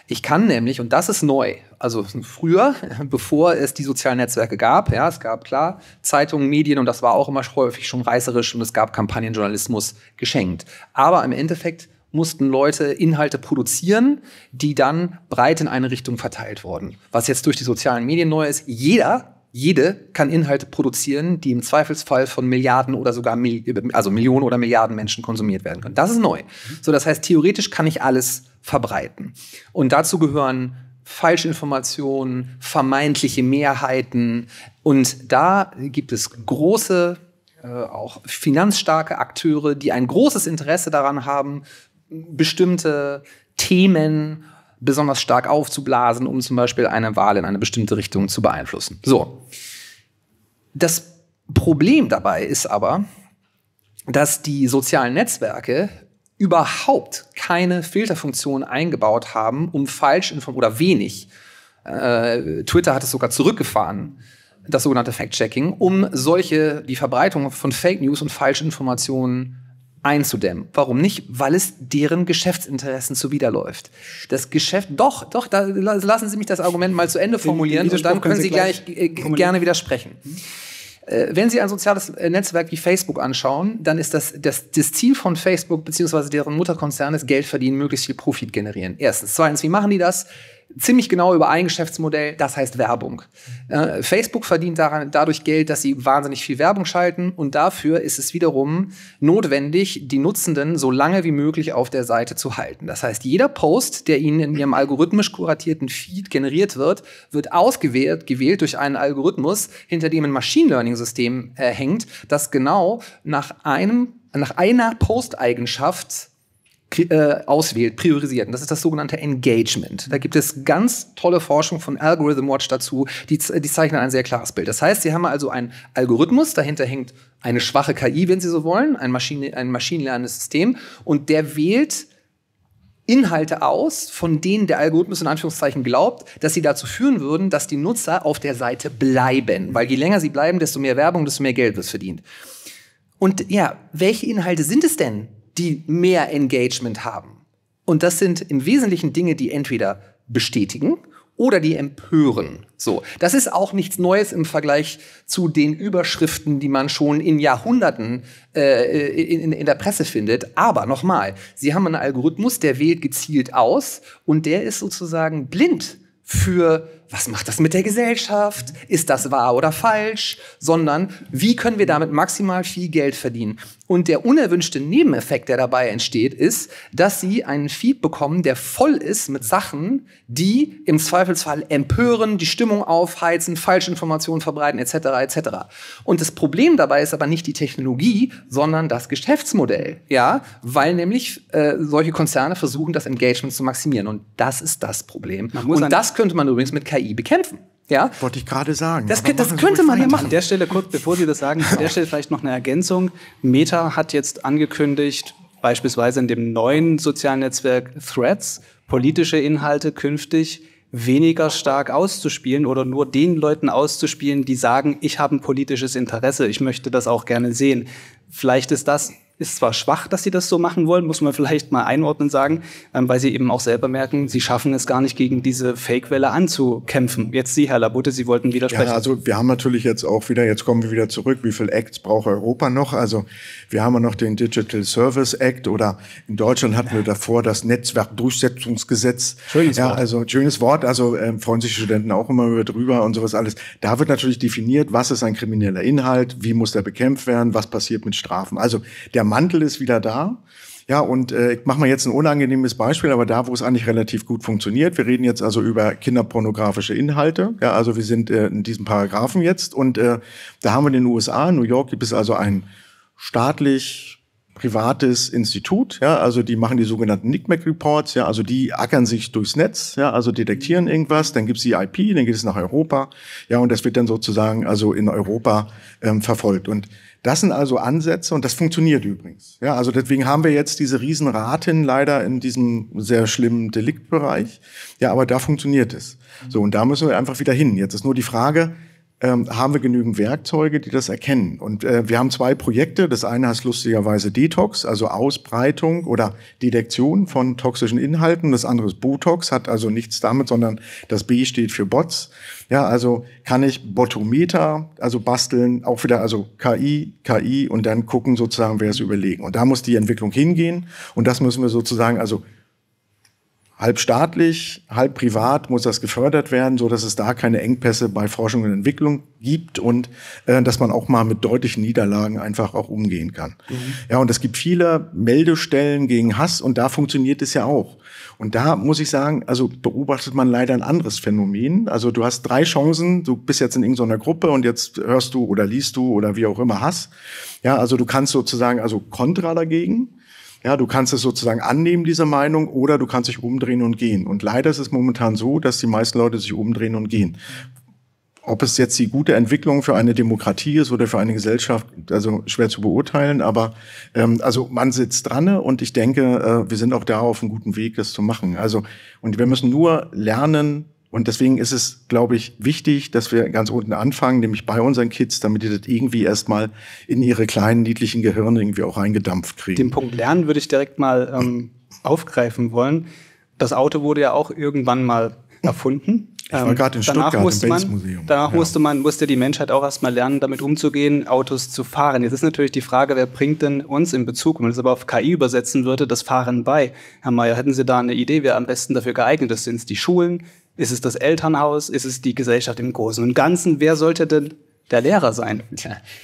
Ich kann nämlich, und das ist neu, also früher, bevor es die sozialen Netzwerke gab, ja, es gab klar Zeitungen, Medien und das war auch immer häufig schon reißerisch und es gab Kampagnenjournalismus geschenkt. Aber im Endeffekt mussten Leute Inhalte produzieren, die dann breit in eine Richtung verteilt wurden. Was jetzt durch die sozialen Medien neu ist, jeder jede kann Inhalte produzieren, die im Zweifelsfall von Milliarden oder sogar Mil also Millionen oder Milliarden Menschen konsumiert werden können. Das ist neu. Mhm. So, das heißt, theoretisch kann ich alles verbreiten. Und dazu gehören Falschinformationen, vermeintliche Mehrheiten. Und da gibt es große, äh, auch finanzstarke Akteure, die ein großes Interesse daran haben, bestimmte Themen besonders stark aufzublasen, um zum Beispiel eine Wahl in eine bestimmte Richtung zu beeinflussen. So. Das Problem dabei ist aber, dass die sozialen Netzwerke überhaupt keine Filterfunktion eingebaut haben, um falsch oder wenig. Äh, Twitter hat es sogar zurückgefahren, das sogenannte Fact-Checking, um solche, die Verbreitung von Fake News und falschen Informationen einzudämmen. Warum nicht? Weil es deren Geschäftsinteressen zuwiderläuft. Das Geschäft, doch, doch, da, lassen Sie mich das Argument mal zu Ende formulieren und dann können Sie, gleich, äh, gerne widersprechen. Äh, wenn Sie ein soziales äh, Netzwerk wie Facebook anschauen, dann ist das, das, das Ziel von Facebook bzw. deren Mutterkonzern ist Geld verdienen, möglichst viel Profit generieren. Erstens. Zweitens, wie machen die das? ziemlich genau über ein Geschäftsmodell, das heißt Werbung. Äh, Facebook verdient daran, dadurch Geld, dass sie wahnsinnig viel Werbung schalten und dafür ist es wiederum notwendig, die Nutzenden so lange wie möglich auf der Seite zu halten. Das heißt, jeder Post, der ihnen in ihrem algorithmisch kuratierten Feed generiert wird, wird ausgewählt gewählt durch einen Algorithmus, hinter dem ein Machine Learning System äh, hängt, das genau nach einem nach einer Posteigenschaft äh, auswählt, priorisiert. Und das ist das sogenannte Engagement. Da gibt es ganz tolle Forschung von Algorithm Watch dazu, die, die zeichnen ein sehr klares Bild. Das heißt, sie haben also einen Algorithmus, dahinter hängt eine schwache KI, wenn Sie so wollen, ein, Maschine, ein maschinenlernendes System, und der wählt Inhalte aus, von denen der Algorithmus in Anführungszeichen glaubt, dass sie dazu führen würden, dass die Nutzer auf der Seite bleiben. Weil je länger sie bleiben, desto mehr Werbung, desto mehr Geld wird verdient. Und ja, welche Inhalte sind es denn, die mehr Engagement haben. Und das sind im Wesentlichen Dinge, die entweder bestätigen oder die empören. So, das ist auch nichts Neues im Vergleich zu den Überschriften, die man schon in Jahrhunderten äh, in, in, der Presse findet. Aber nochmal, sie haben einen Algorithmus, der wählt gezielt aus und der ist sozusagen blind für was macht das mit der Gesellschaft? Ist das wahr oder falsch? Sondern wie können wir damit maximal viel Geld verdienen? Und der unerwünschte Nebeneffekt, der dabei entsteht, ist, dass sie einen Feed bekommen, der voll ist mit Sachen, die im Zweifelsfall empören, die Stimmung aufheizen, falsche Informationen verbreiten, etc. etc. Und das Problem dabei ist aber nicht die Technologie, sondern das Geschäftsmodell, ja, weil nämlich äh, solche Konzerne versuchen, das Engagement zu maximieren. Und das ist das Problem. Und das könnte man übrigens mit KI KI bekämpfen. Ja? Wollte ich gerade sagen. Das, das könnte man ja machen. An der Stelle kurz, bevor Sie das sagen, an der Stelle vielleicht noch eine Ergänzung. Meta hat jetzt angekündigt, beispielsweise in dem neuen sozialen Netzwerk Threads, politische Inhalte künftig weniger stark auszuspielen oder nur den Leuten auszuspielen, die sagen, ich habe ein politisches Interesse, ich möchte das auch gerne sehen. Vielleicht ist das ist zwar schwach, dass sie das so machen wollen, muss man vielleicht mal einordnen sagen, ähm, weil sie eben auch selber merken, sie schaffen es gar nicht, gegen diese Fake-Welle anzukämpfen. Jetzt Sie, Herr Labutte, Sie wollten widersprechen. Ja, also wir haben natürlich jetzt auch wieder, jetzt kommen wir wieder zurück, wie viele Acts braucht Europa noch? Also wir haben ja noch den Digital Service Act oder in Deutschland hatten wir davor das Netzwerkdurchsetzungsgesetz. Schönes ja, Wort. Also schönes Wort, also äh, freuen sich die Studenten auch immer über drüber und sowas alles. Da wird natürlich definiert, was ist ein krimineller Inhalt, wie muss der bekämpft werden, was passiert mit Strafen. Also der Mantel ist wieder da. Ja, und äh, ich mache mal jetzt ein unangenehmes Beispiel, aber da, wo es eigentlich relativ gut funktioniert. Wir reden jetzt also über kinderpornografische Inhalte. Ja, also wir sind äh, in diesem Paragraphen jetzt und äh, da haben wir in den USA, in New York gibt es also ein staatlich privates Institut, ja, also die machen die sogenannten nicmec Reports, ja, also die ackern sich durchs Netz, ja, also detektieren irgendwas, dann gibt es die IP, dann geht es nach Europa, ja, und das wird dann sozusagen also in Europa ähm, verfolgt und das sind also Ansätze und das funktioniert übrigens. Ja, also deswegen haben wir jetzt diese Riesenraten leider in diesem sehr schlimmen Deliktbereich. Ja, aber da funktioniert es. So, und da müssen wir einfach wieder hin. Jetzt ist nur die Frage, ähm, haben wir genügend Werkzeuge, die das erkennen. Und äh, wir haben zwei Projekte. Das eine heißt lustigerweise Detox, also Ausbreitung oder Detektion von toxischen Inhalten. Das andere ist Botox, hat also nichts damit, sondern das B steht für Bots. Ja, also kann ich Botometer, also basteln, auch wieder, also KI, KI und dann gucken sozusagen, wer es überlegen. Und da muss die Entwicklung hingehen. Und das müssen wir sozusagen, also halb staatlich, halb privat muss das gefördert werden, so dass es da keine Engpässe bei Forschung und Entwicklung gibt und äh, dass man auch mal mit deutlichen Niederlagen einfach auch umgehen kann. Mhm. Ja, und es gibt viele Meldestellen gegen Hass und da funktioniert es ja auch. Und da muss ich sagen, also beobachtet man leider ein anderes Phänomen. Also du hast drei Chancen, du bist jetzt in irgendeiner Gruppe und jetzt hörst du oder liest du oder wie auch immer Hass. Ja, also du kannst sozusagen also Kontra dagegen ja, du kannst es sozusagen annehmen, diese Meinung, oder du kannst dich umdrehen und gehen. Und leider ist es momentan so, dass die meisten Leute sich umdrehen und gehen. Ob es jetzt die gute Entwicklung für eine Demokratie ist oder für eine Gesellschaft, also schwer zu beurteilen, aber ähm, also man sitzt dran ne, und ich denke, äh, wir sind auch da auf einem guten Weg, das zu machen. Also, und wir müssen nur lernen, und deswegen ist es, glaube ich, wichtig, dass wir ganz unten anfangen, nämlich bei unseren Kids, damit die das irgendwie erstmal in ihre kleinen, niedlichen Gehirne irgendwie auch reingedampft kriegen. Den Punkt Lernen würde ich direkt mal ähm, aufgreifen wollen. Das Auto wurde ja auch irgendwann mal erfunden. Ich war ähm, gerade in Stuttgart danach musste man, im Museum. Danach ja. musste man, musste die Menschheit auch erstmal lernen, damit umzugehen, Autos zu fahren. Jetzt ist natürlich die Frage, wer bringt denn uns in Bezug, wenn man das aber auf KI übersetzen würde, das Fahren bei? Herr Mayer, hätten Sie da eine Idee, wer am besten dafür geeignet ist? Sind es die Schulen? Ist es das Elternhaus? Ist es die Gesellschaft im Großen und Ganzen? Wer sollte denn der Lehrer sein?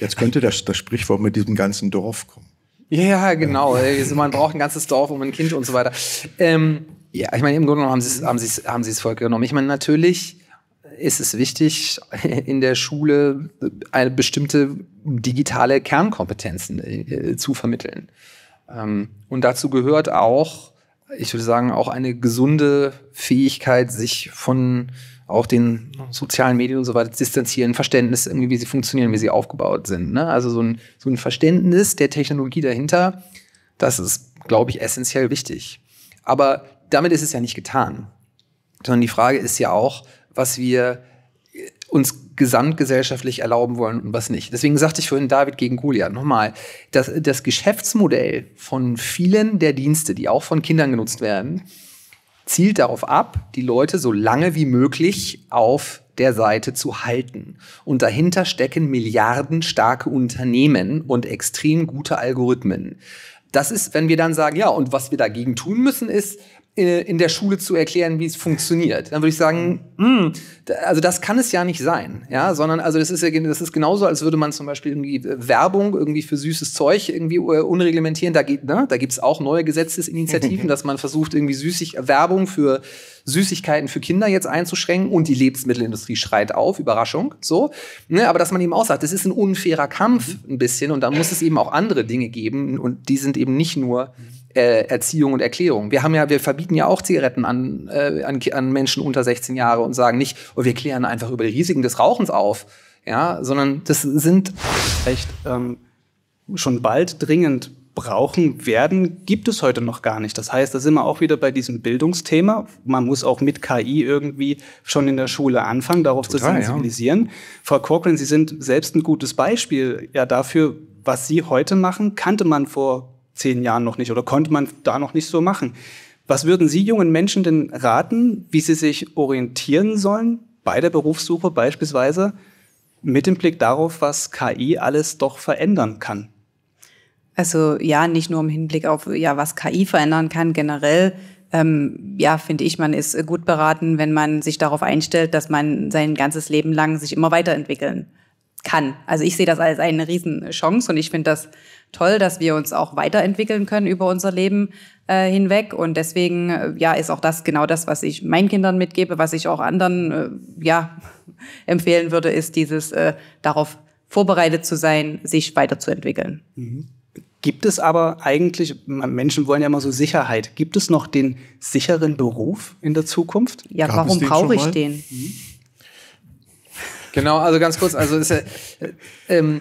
Jetzt könnte das, das Sprichwort mit diesem ganzen Dorf kommen. Ja, genau. Also man braucht ein ganzes Dorf um ein Kind und so weiter. Ähm, ja, ich meine, im Grunde genommen haben sie haben es haben sie's Ich meine, natürlich ist es wichtig, in der Schule eine bestimmte digitale Kernkompetenzen äh, zu vermitteln. Ähm, und dazu gehört auch, ich würde sagen, auch eine gesunde Fähigkeit, sich von auch den sozialen Medien und so weiter distanzieren, Verständnis, irgendwie, wie sie funktionieren, wie sie aufgebaut sind. Ne? Also so ein, so ein Verständnis der Technologie dahinter, das ist, glaube ich, essentiell wichtig. Aber damit ist es ja nicht getan. Sondern die Frage ist ja auch, was wir uns gesamtgesellschaftlich erlauben wollen und was nicht. Deswegen sagte ich vorhin David gegen Goliath. Nochmal, dass das Geschäftsmodell von vielen der Dienste, die auch von Kindern genutzt werden, zielt darauf ab, die Leute so lange wie möglich auf der Seite zu halten. Und dahinter stecken Milliarden starke Unternehmen und extrem gute Algorithmen. Das ist, wenn wir dann sagen, ja, und was wir dagegen tun müssen, ist äh, in der Schule zu erklären, wie es funktioniert. Dann würde ich sagen, mh, hm, also das kann es ja nicht sein, ja, sondern also das ist ja das ist genauso, als würde man zum Beispiel irgendwie äh, Werbung irgendwie für süßes Zeug irgendwie äh, unreglementieren. Da geht, ne? da gibt's auch neue Gesetzesinitiativen, dass man versucht irgendwie süßig Werbung für Süßigkeiten für Kinder jetzt einzuschränken und die Lebensmittelindustrie schreit auf, Überraschung, so. Ne, aber dass man eben auch sagt, das ist ein unfairer Kampf ein bisschen und da muss es eben auch andere Dinge geben und die sind eben nicht nur äh, Erziehung und Erklärung. Wir haben ja, wir verbieten ja auch Zigaretten an, äh, an, an Menschen unter 16 Jahre und sagen nicht, oh, wir klären einfach über die Risiken des Rauchens auf, ja, sondern das sind echt ähm, schon bald dringend brauchen werden, gibt es heute noch gar nicht. Das heißt, da sind wir auch wieder bei diesem Bildungsthema. Man muss auch mit KI irgendwie schon in der Schule anfangen, darauf Total, zu sensibilisieren. Ja. Frau Corcoran, Sie sind selbst ein gutes Beispiel ja dafür, was Sie heute machen, kannte man vor zehn Jahren noch nicht oder konnte man da noch nicht so machen. Was würden Sie jungen Menschen denn raten, wie sie sich orientieren sollen bei der Berufssuche beispielsweise mit dem Blick darauf, was KI alles doch verändern kann? Also ja, nicht nur im Hinblick auf, ja, was KI verändern kann generell. Ähm, ja, finde ich, man ist gut beraten, wenn man sich darauf einstellt, dass man sein ganzes Leben lang sich immer weiterentwickeln kann. Also ich sehe das als eine Riesenchance und ich finde das toll, dass wir uns auch weiterentwickeln können über unser Leben äh, hinweg. Und deswegen, äh, ja, ist auch das genau das, was ich meinen Kindern mitgebe, was ich auch anderen, äh, ja, empfehlen würde, ist dieses äh, darauf vorbereitet zu sein, sich weiterzuentwickeln. Mhm. Gibt es aber eigentlich, Menschen wollen ja immer so Sicherheit, gibt es noch den sicheren Beruf in der Zukunft? Ja, Gab warum brauche ich den? Hm. Genau, also ganz kurz, also ist, äh, ähm,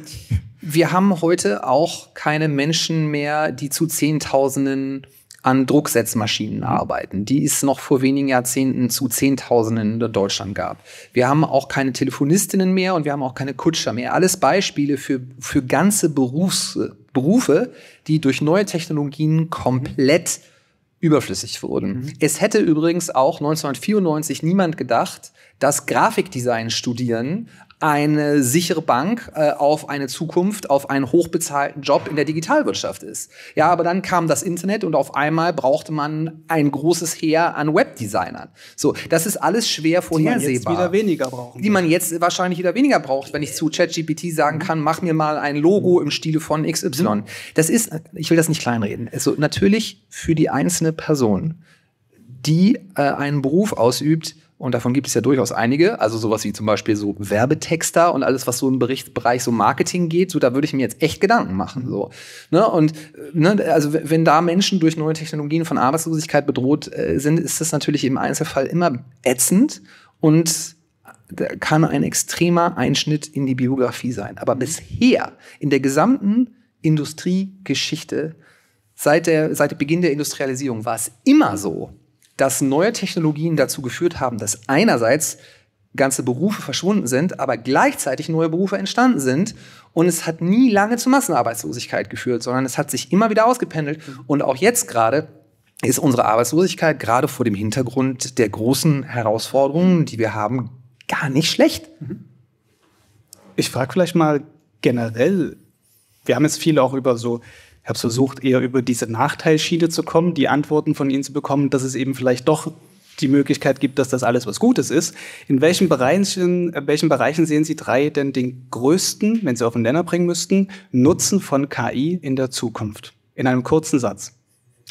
wir haben heute auch keine Menschen mehr, die zu Zehntausenden an Drucksetzmaschinen hm. arbeiten, die es noch vor wenigen Jahrzehnten zu Zehntausenden in Deutschland gab. Wir haben auch keine Telefonistinnen mehr und wir haben auch keine Kutscher mehr. Alles Beispiele für, für ganze Berufs Berufe, die durch neue Technologien komplett überflüssig wurden. Mhm. Es hätte übrigens auch 1994 niemand gedacht, dass Grafikdesign studieren eine sichere Bank äh, auf eine Zukunft, auf einen hochbezahlten Job in der Digitalwirtschaft ist. Ja, aber dann kam das Internet und auf einmal brauchte man ein großes Heer an Webdesignern. So, das ist alles schwer vorhersehbar. Die man jetzt wieder weniger braucht. Die man jetzt wahrscheinlich wieder weniger braucht, wenn ich zu ChatGPT sagen mhm. kann, mach mir mal ein Logo mhm. im Stile von XY. Mhm. Das ist, ich will das nicht kleinreden. Also natürlich für die einzelne Person, die äh, einen Beruf ausübt, und davon gibt es ja durchaus einige. Also sowas wie zum Beispiel so Werbetexter und alles, was so im Bereich so Marketing geht. So, da würde ich mir jetzt echt Gedanken machen. So, ne? Und äh, ne, also wenn da Menschen durch neue Technologien von Arbeitslosigkeit bedroht äh, sind, ist das natürlich im Einzelfall immer ätzend und äh, kann ein extremer Einschnitt in die Biografie sein. Aber bisher in der gesamten Industriegeschichte seit, der, seit Beginn der Industrialisierung war es immer so, dass neue Technologien dazu geführt haben, dass einerseits ganze Berufe verschwunden sind, aber gleichzeitig neue Berufe entstanden sind. Und es hat nie lange zu Massenarbeitslosigkeit geführt, sondern es hat sich immer wieder ausgependelt. Mhm. Und auch jetzt gerade ist unsere Arbeitslosigkeit gerade vor dem Hintergrund der großen Herausforderungen, die wir haben, gar nicht schlecht. Mhm. Ich frage vielleicht mal generell, wir haben jetzt viel auch über so ich habe versucht, eher über diese Nachteilschiene zu kommen, die Antworten von Ihnen zu bekommen, dass es eben vielleicht doch die Möglichkeit gibt, dass das alles was Gutes ist. In welchen Bereichen, in äh, welchen Bereichen sehen Sie drei denn den größten, wenn Sie auf den Nenner bringen müssten, Nutzen von KI in der Zukunft? In einem kurzen Satz.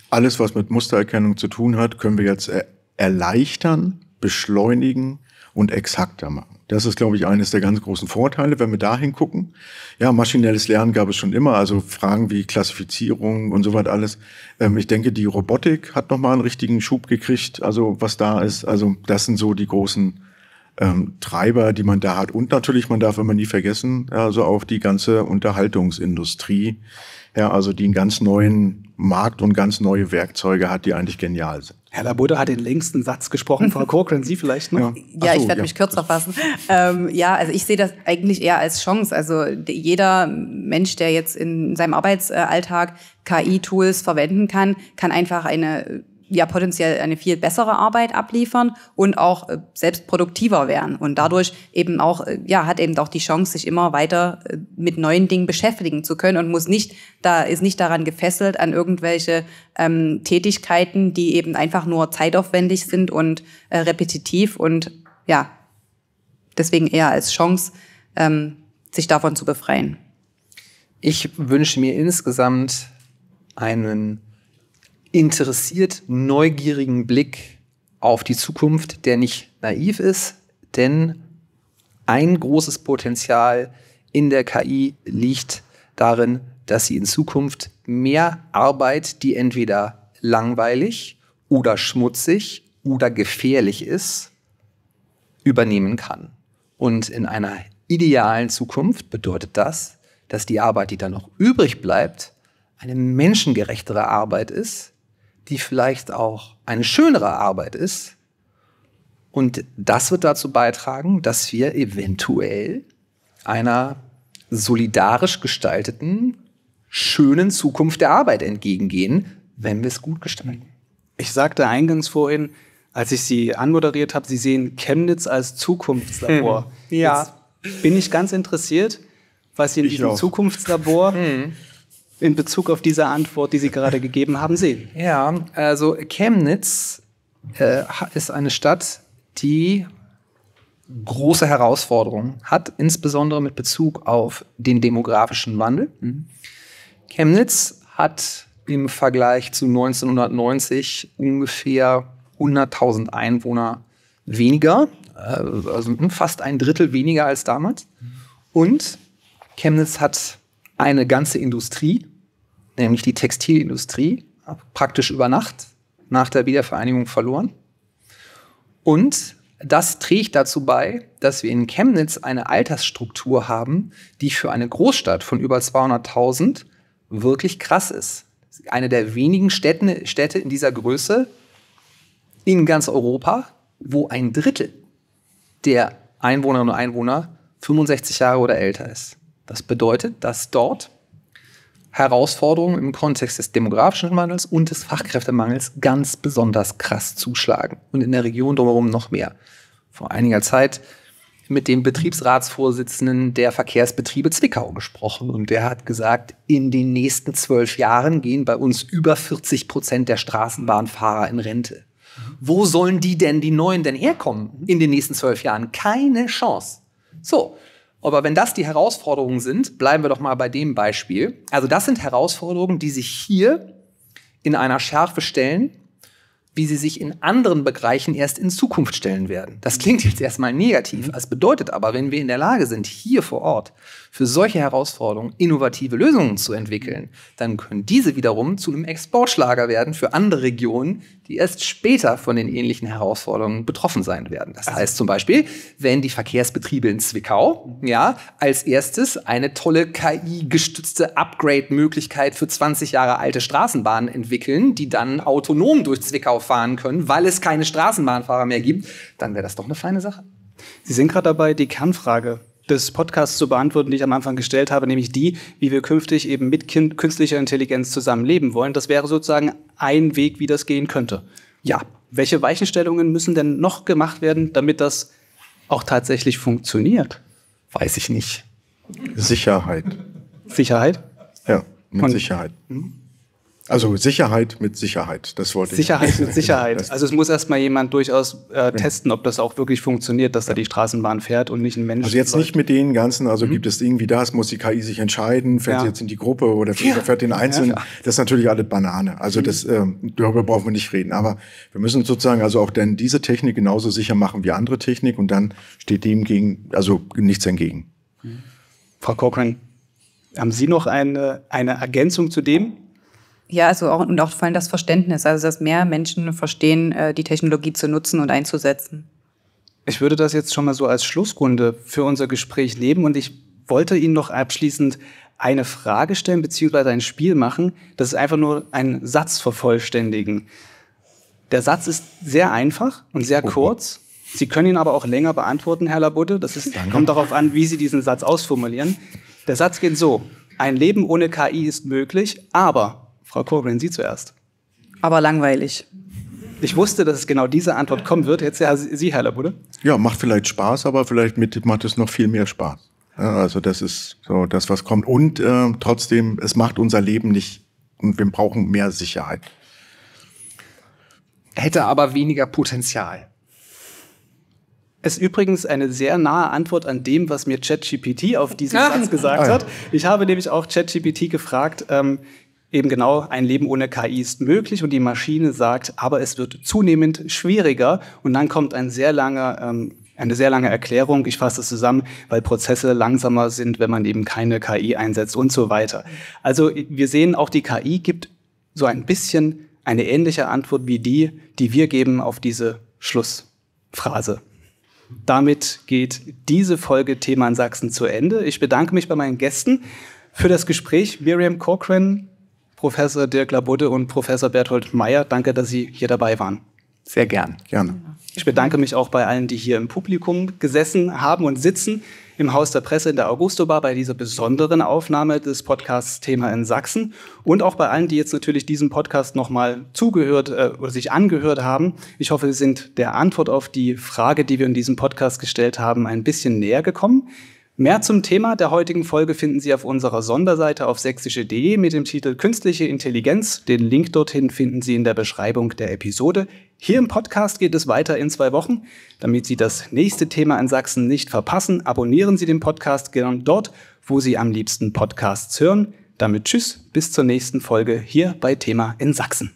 Alles, was mit Mustererkennung zu tun hat, können wir jetzt äh, erleichtern, beschleunigen, und exakter machen. Das ist, glaube ich, eines der ganz großen Vorteile, wenn wir da hingucken. Ja, maschinelles Lernen gab es schon immer, also Fragen wie Klassifizierung und so weiter alles. Ähm, ich denke, die Robotik hat nochmal einen richtigen Schub gekriegt, also was da ist. Also das sind so die großen ähm, Treiber, die man da hat. Und natürlich, man darf immer nie vergessen, also auch die ganze Unterhaltungsindustrie, ja, also die einen ganz neuen Markt und ganz neue Werkzeuge hat, die eigentlich genial sind. Herr Labuda hat den längsten Satz gesprochen. Frau Cochran, Sie vielleicht noch? Ja, ja so, ich werde ja. mich kürzer fassen. Ähm, ja, also ich sehe das eigentlich eher als Chance. Also jeder Mensch, der jetzt in seinem Arbeitsalltag KI-Tools verwenden kann, kann einfach eine ja potenziell eine viel bessere Arbeit abliefern und auch äh, selbst produktiver werden und dadurch eben auch äh, ja hat eben auch die Chance sich immer weiter äh, mit neuen Dingen beschäftigen zu können und muss nicht da ist nicht daran gefesselt an irgendwelche ähm, Tätigkeiten, die eben einfach nur zeitaufwendig sind und äh, repetitiv und ja deswegen eher als Chance ähm, sich davon zu befreien. Ich wünsche mir insgesamt einen interessiert, neugierigen Blick auf die Zukunft, der nicht naiv ist, denn ein großes Potenzial in der KI liegt darin, dass sie in Zukunft mehr Arbeit, die entweder langweilig oder schmutzig oder gefährlich ist, übernehmen kann. Und in einer idealen Zukunft bedeutet das, dass die Arbeit, die dann noch übrig bleibt, eine menschengerechtere Arbeit ist, die vielleicht auch eine schönere Arbeit ist. Und das wird dazu beitragen, dass wir eventuell einer solidarisch gestalteten, schönen Zukunft der Arbeit entgegengehen, wenn wir es gut gestalten. Ich sagte eingangs vorhin, als ich Sie anmoderiert habe, Sie sehen Chemnitz als Zukunftslabor. ja. Jetzt bin ich ganz interessiert, was Sie in ich diesem auch. Zukunftslabor mhm in Bezug auf diese Antwort, die Sie gerade gegeben haben, sehen? Ja, also Chemnitz äh, ist eine Stadt, die große Herausforderungen hat, insbesondere mit Bezug auf den demografischen Wandel. Mhm. Chemnitz hat im Vergleich zu 1990 ungefähr 100.000 Einwohner weniger, äh, also fast ein Drittel weniger als damals. Mhm. Und Chemnitz hat eine ganze Industrie, nämlich die Textilindustrie, praktisch über Nacht nach der Wiedervereinigung verloren. Und das trägt dazu bei, dass wir in Chemnitz eine Altersstruktur haben, die für eine Großstadt von über 200.000 wirklich krass ist. Eine der wenigen Städten, Städte in dieser Größe in ganz Europa, wo ein Drittel der Einwohnerinnen und Einwohner 65 Jahre oder älter ist. Das bedeutet, dass dort Herausforderungen im Kontext des demografischen Wandels und des Fachkräftemangels ganz besonders krass zuschlagen und in der Region drumherum noch mehr. Vor einiger Zeit mit dem Betriebsratsvorsitzenden der Verkehrsbetriebe Zwickau gesprochen und der hat gesagt, in den nächsten zwölf Jahren gehen bei uns über 40 Prozent der Straßenbahnfahrer in Rente. Wo sollen die denn, die neuen denn herkommen in den nächsten zwölf Jahren? Keine Chance. So, aber wenn das die Herausforderungen sind, bleiben wir doch mal bei dem Beispiel. Also das sind Herausforderungen, die sich hier in einer Schärfe stellen, wie sie sich in anderen Bereichen erst in Zukunft stellen werden. Das klingt jetzt erstmal negativ. Das mhm. bedeutet aber, wenn wir in der Lage sind, hier vor Ort für solche Herausforderungen innovative Lösungen zu entwickeln, dann können diese wiederum zu einem Exportschlager werden für andere Regionen, die erst später von den ähnlichen Herausforderungen betroffen sein werden. Das also heißt zum Beispiel, wenn die Verkehrsbetriebe in Zwickau ja, als erstes eine tolle KI-gestützte Upgrade-Möglichkeit für 20 Jahre alte Straßenbahnen entwickeln, die dann autonom durch Zwickau fahren können, weil es keine Straßenbahnfahrer mehr gibt, dann wäre das doch eine feine Sache. Sie sind gerade dabei, die Kernfrage des Podcasts zu beantworten, die ich am Anfang gestellt habe, nämlich die, wie wir künftig eben mit kind künstlicher Intelligenz zusammenleben wollen. Das wäre sozusagen ein Weg, wie das gehen könnte. Ja, welche Weichenstellungen müssen denn noch gemacht werden, damit das auch tatsächlich funktioniert? Weiß ich nicht. Sicherheit. Sicherheit? Ja, mit Von Sicherheit. Mhm. Also Sicherheit mit Sicherheit, das wollte Sicherheit ich. Sicherheit mit Sicherheit. Also es muss erstmal jemand durchaus äh, testen, ob das auch wirklich funktioniert, dass da die Straßenbahn fährt und nicht ein Mensch. Also jetzt sollte. nicht mit den ganzen, also mhm. gibt es irgendwie das, muss die KI sich entscheiden, fährt ja. sie jetzt in die Gruppe oder fährt ja. den Einzelnen. Ja, das ist natürlich alles Banane. Also mhm. das, ähm, darüber brauchen wir nicht reden. Aber wir müssen sozusagen also auch denn diese Technik genauso sicher machen wie andere Technik und dann steht dem gegen, also nichts entgegen. Mhm. Frau Cochran, haben Sie noch eine, eine Ergänzung zu dem? Ja, also auch, und auch vor allem das Verständnis, also dass mehr Menschen verstehen, äh, die Technologie zu nutzen und einzusetzen. Ich würde das jetzt schon mal so als Schlussrunde für unser Gespräch leben und ich wollte Ihnen noch abschließend eine Frage stellen beziehungsweise ein Spiel machen. Das ist einfach nur ein Satz vervollständigen. Der Satz ist sehr einfach und sehr oh. kurz. Sie können ihn aber auch länger beantworten, Herr Labutte. Das ist, kommt darauf an, wie Sie diesen Satz ausformulieren. Der Satz geht so. Ein Leben ohne KI ist möglich, aber Frau Corbyn, Sie zuerst. Aber langweilig. Ich wusste, dass es genau diese Antwort kommen wird. Jetzt ja Sie, Herr Labude. Ja, macht vielleicht Spaß, aber vielleicht mit, macht es noch viel mehr Spaß. Ja, also das ist so das, was kommt. Und äh, trotzdem, es macht unser Leben nicht und wir brauchen mehr Sicherheit. Hätte aber weniger Potenzial. Ist übrigens eine sehr nahe Antwort an dem, was mir ChatGPT auf diesen ah. Satz gesagt ah, ja. hat. Ich habe nämlich auch ChatGPT gefragt, ähm, eben genau, ein Leben ohne KI ist möglich und die Maschine sagt, aber es wird zunehmend schwieriger und dann kommt ein sehr langer ähm, eine sehr lange Erklärung. Ich fasse es zusammen, weil Prozesse langsamer sind, wenn man eben keine KI einsetzt und so weiter. Also wir sehen, auch die KI gibt so ein bisschen eine ähnliche Antwort wie die, die wir geben auf diese Schlussphrase. Damit geht diese Folge Thema in Sachsen zu Ende. Ich bedanke mich bei meinen Gästen für das Gespräch. Miriam Corcoran, Professor Dirk Labutte und Professor Berthold Meyer. Danke, dass Sie hier dabei waren. Sehr gern. Gerne. Ich bedanke mich auch bei allen, die hier im Publikum gesessen haben und sitzen im Haus der Presse in der Augustobar bei dieser besonderen Aufnahme des Podcasts Thema in Sachsen und auch bei allen, die jetzt natürlich diesen Podcast nochmal zugehört äh, oder sich angehört haben. Ich hoffe, Sie sind der Antwort auf die Frage, die wir in diesem Podcast gestellt haben, ein bisschen näher gekommen. Mehr zum Thema der heutigen Folge finden Sie auf unserer Sonderseite auf sächsische.de mit dem Titel Künstliche Intelligenz. Den Link dorthin finden Sie in der Beschreibung der Episode. Hier im Podcast geht es weiter in zwei Wochen. Damit Sie das nächste Thema in Sachsen nicht verpassen, abonnieren Sie den Podcast gern dort, wo Sie am liebsten Podcasts hören. Damit tschüss, bis zur nächsten Folge hier bei Thema in Sachsen.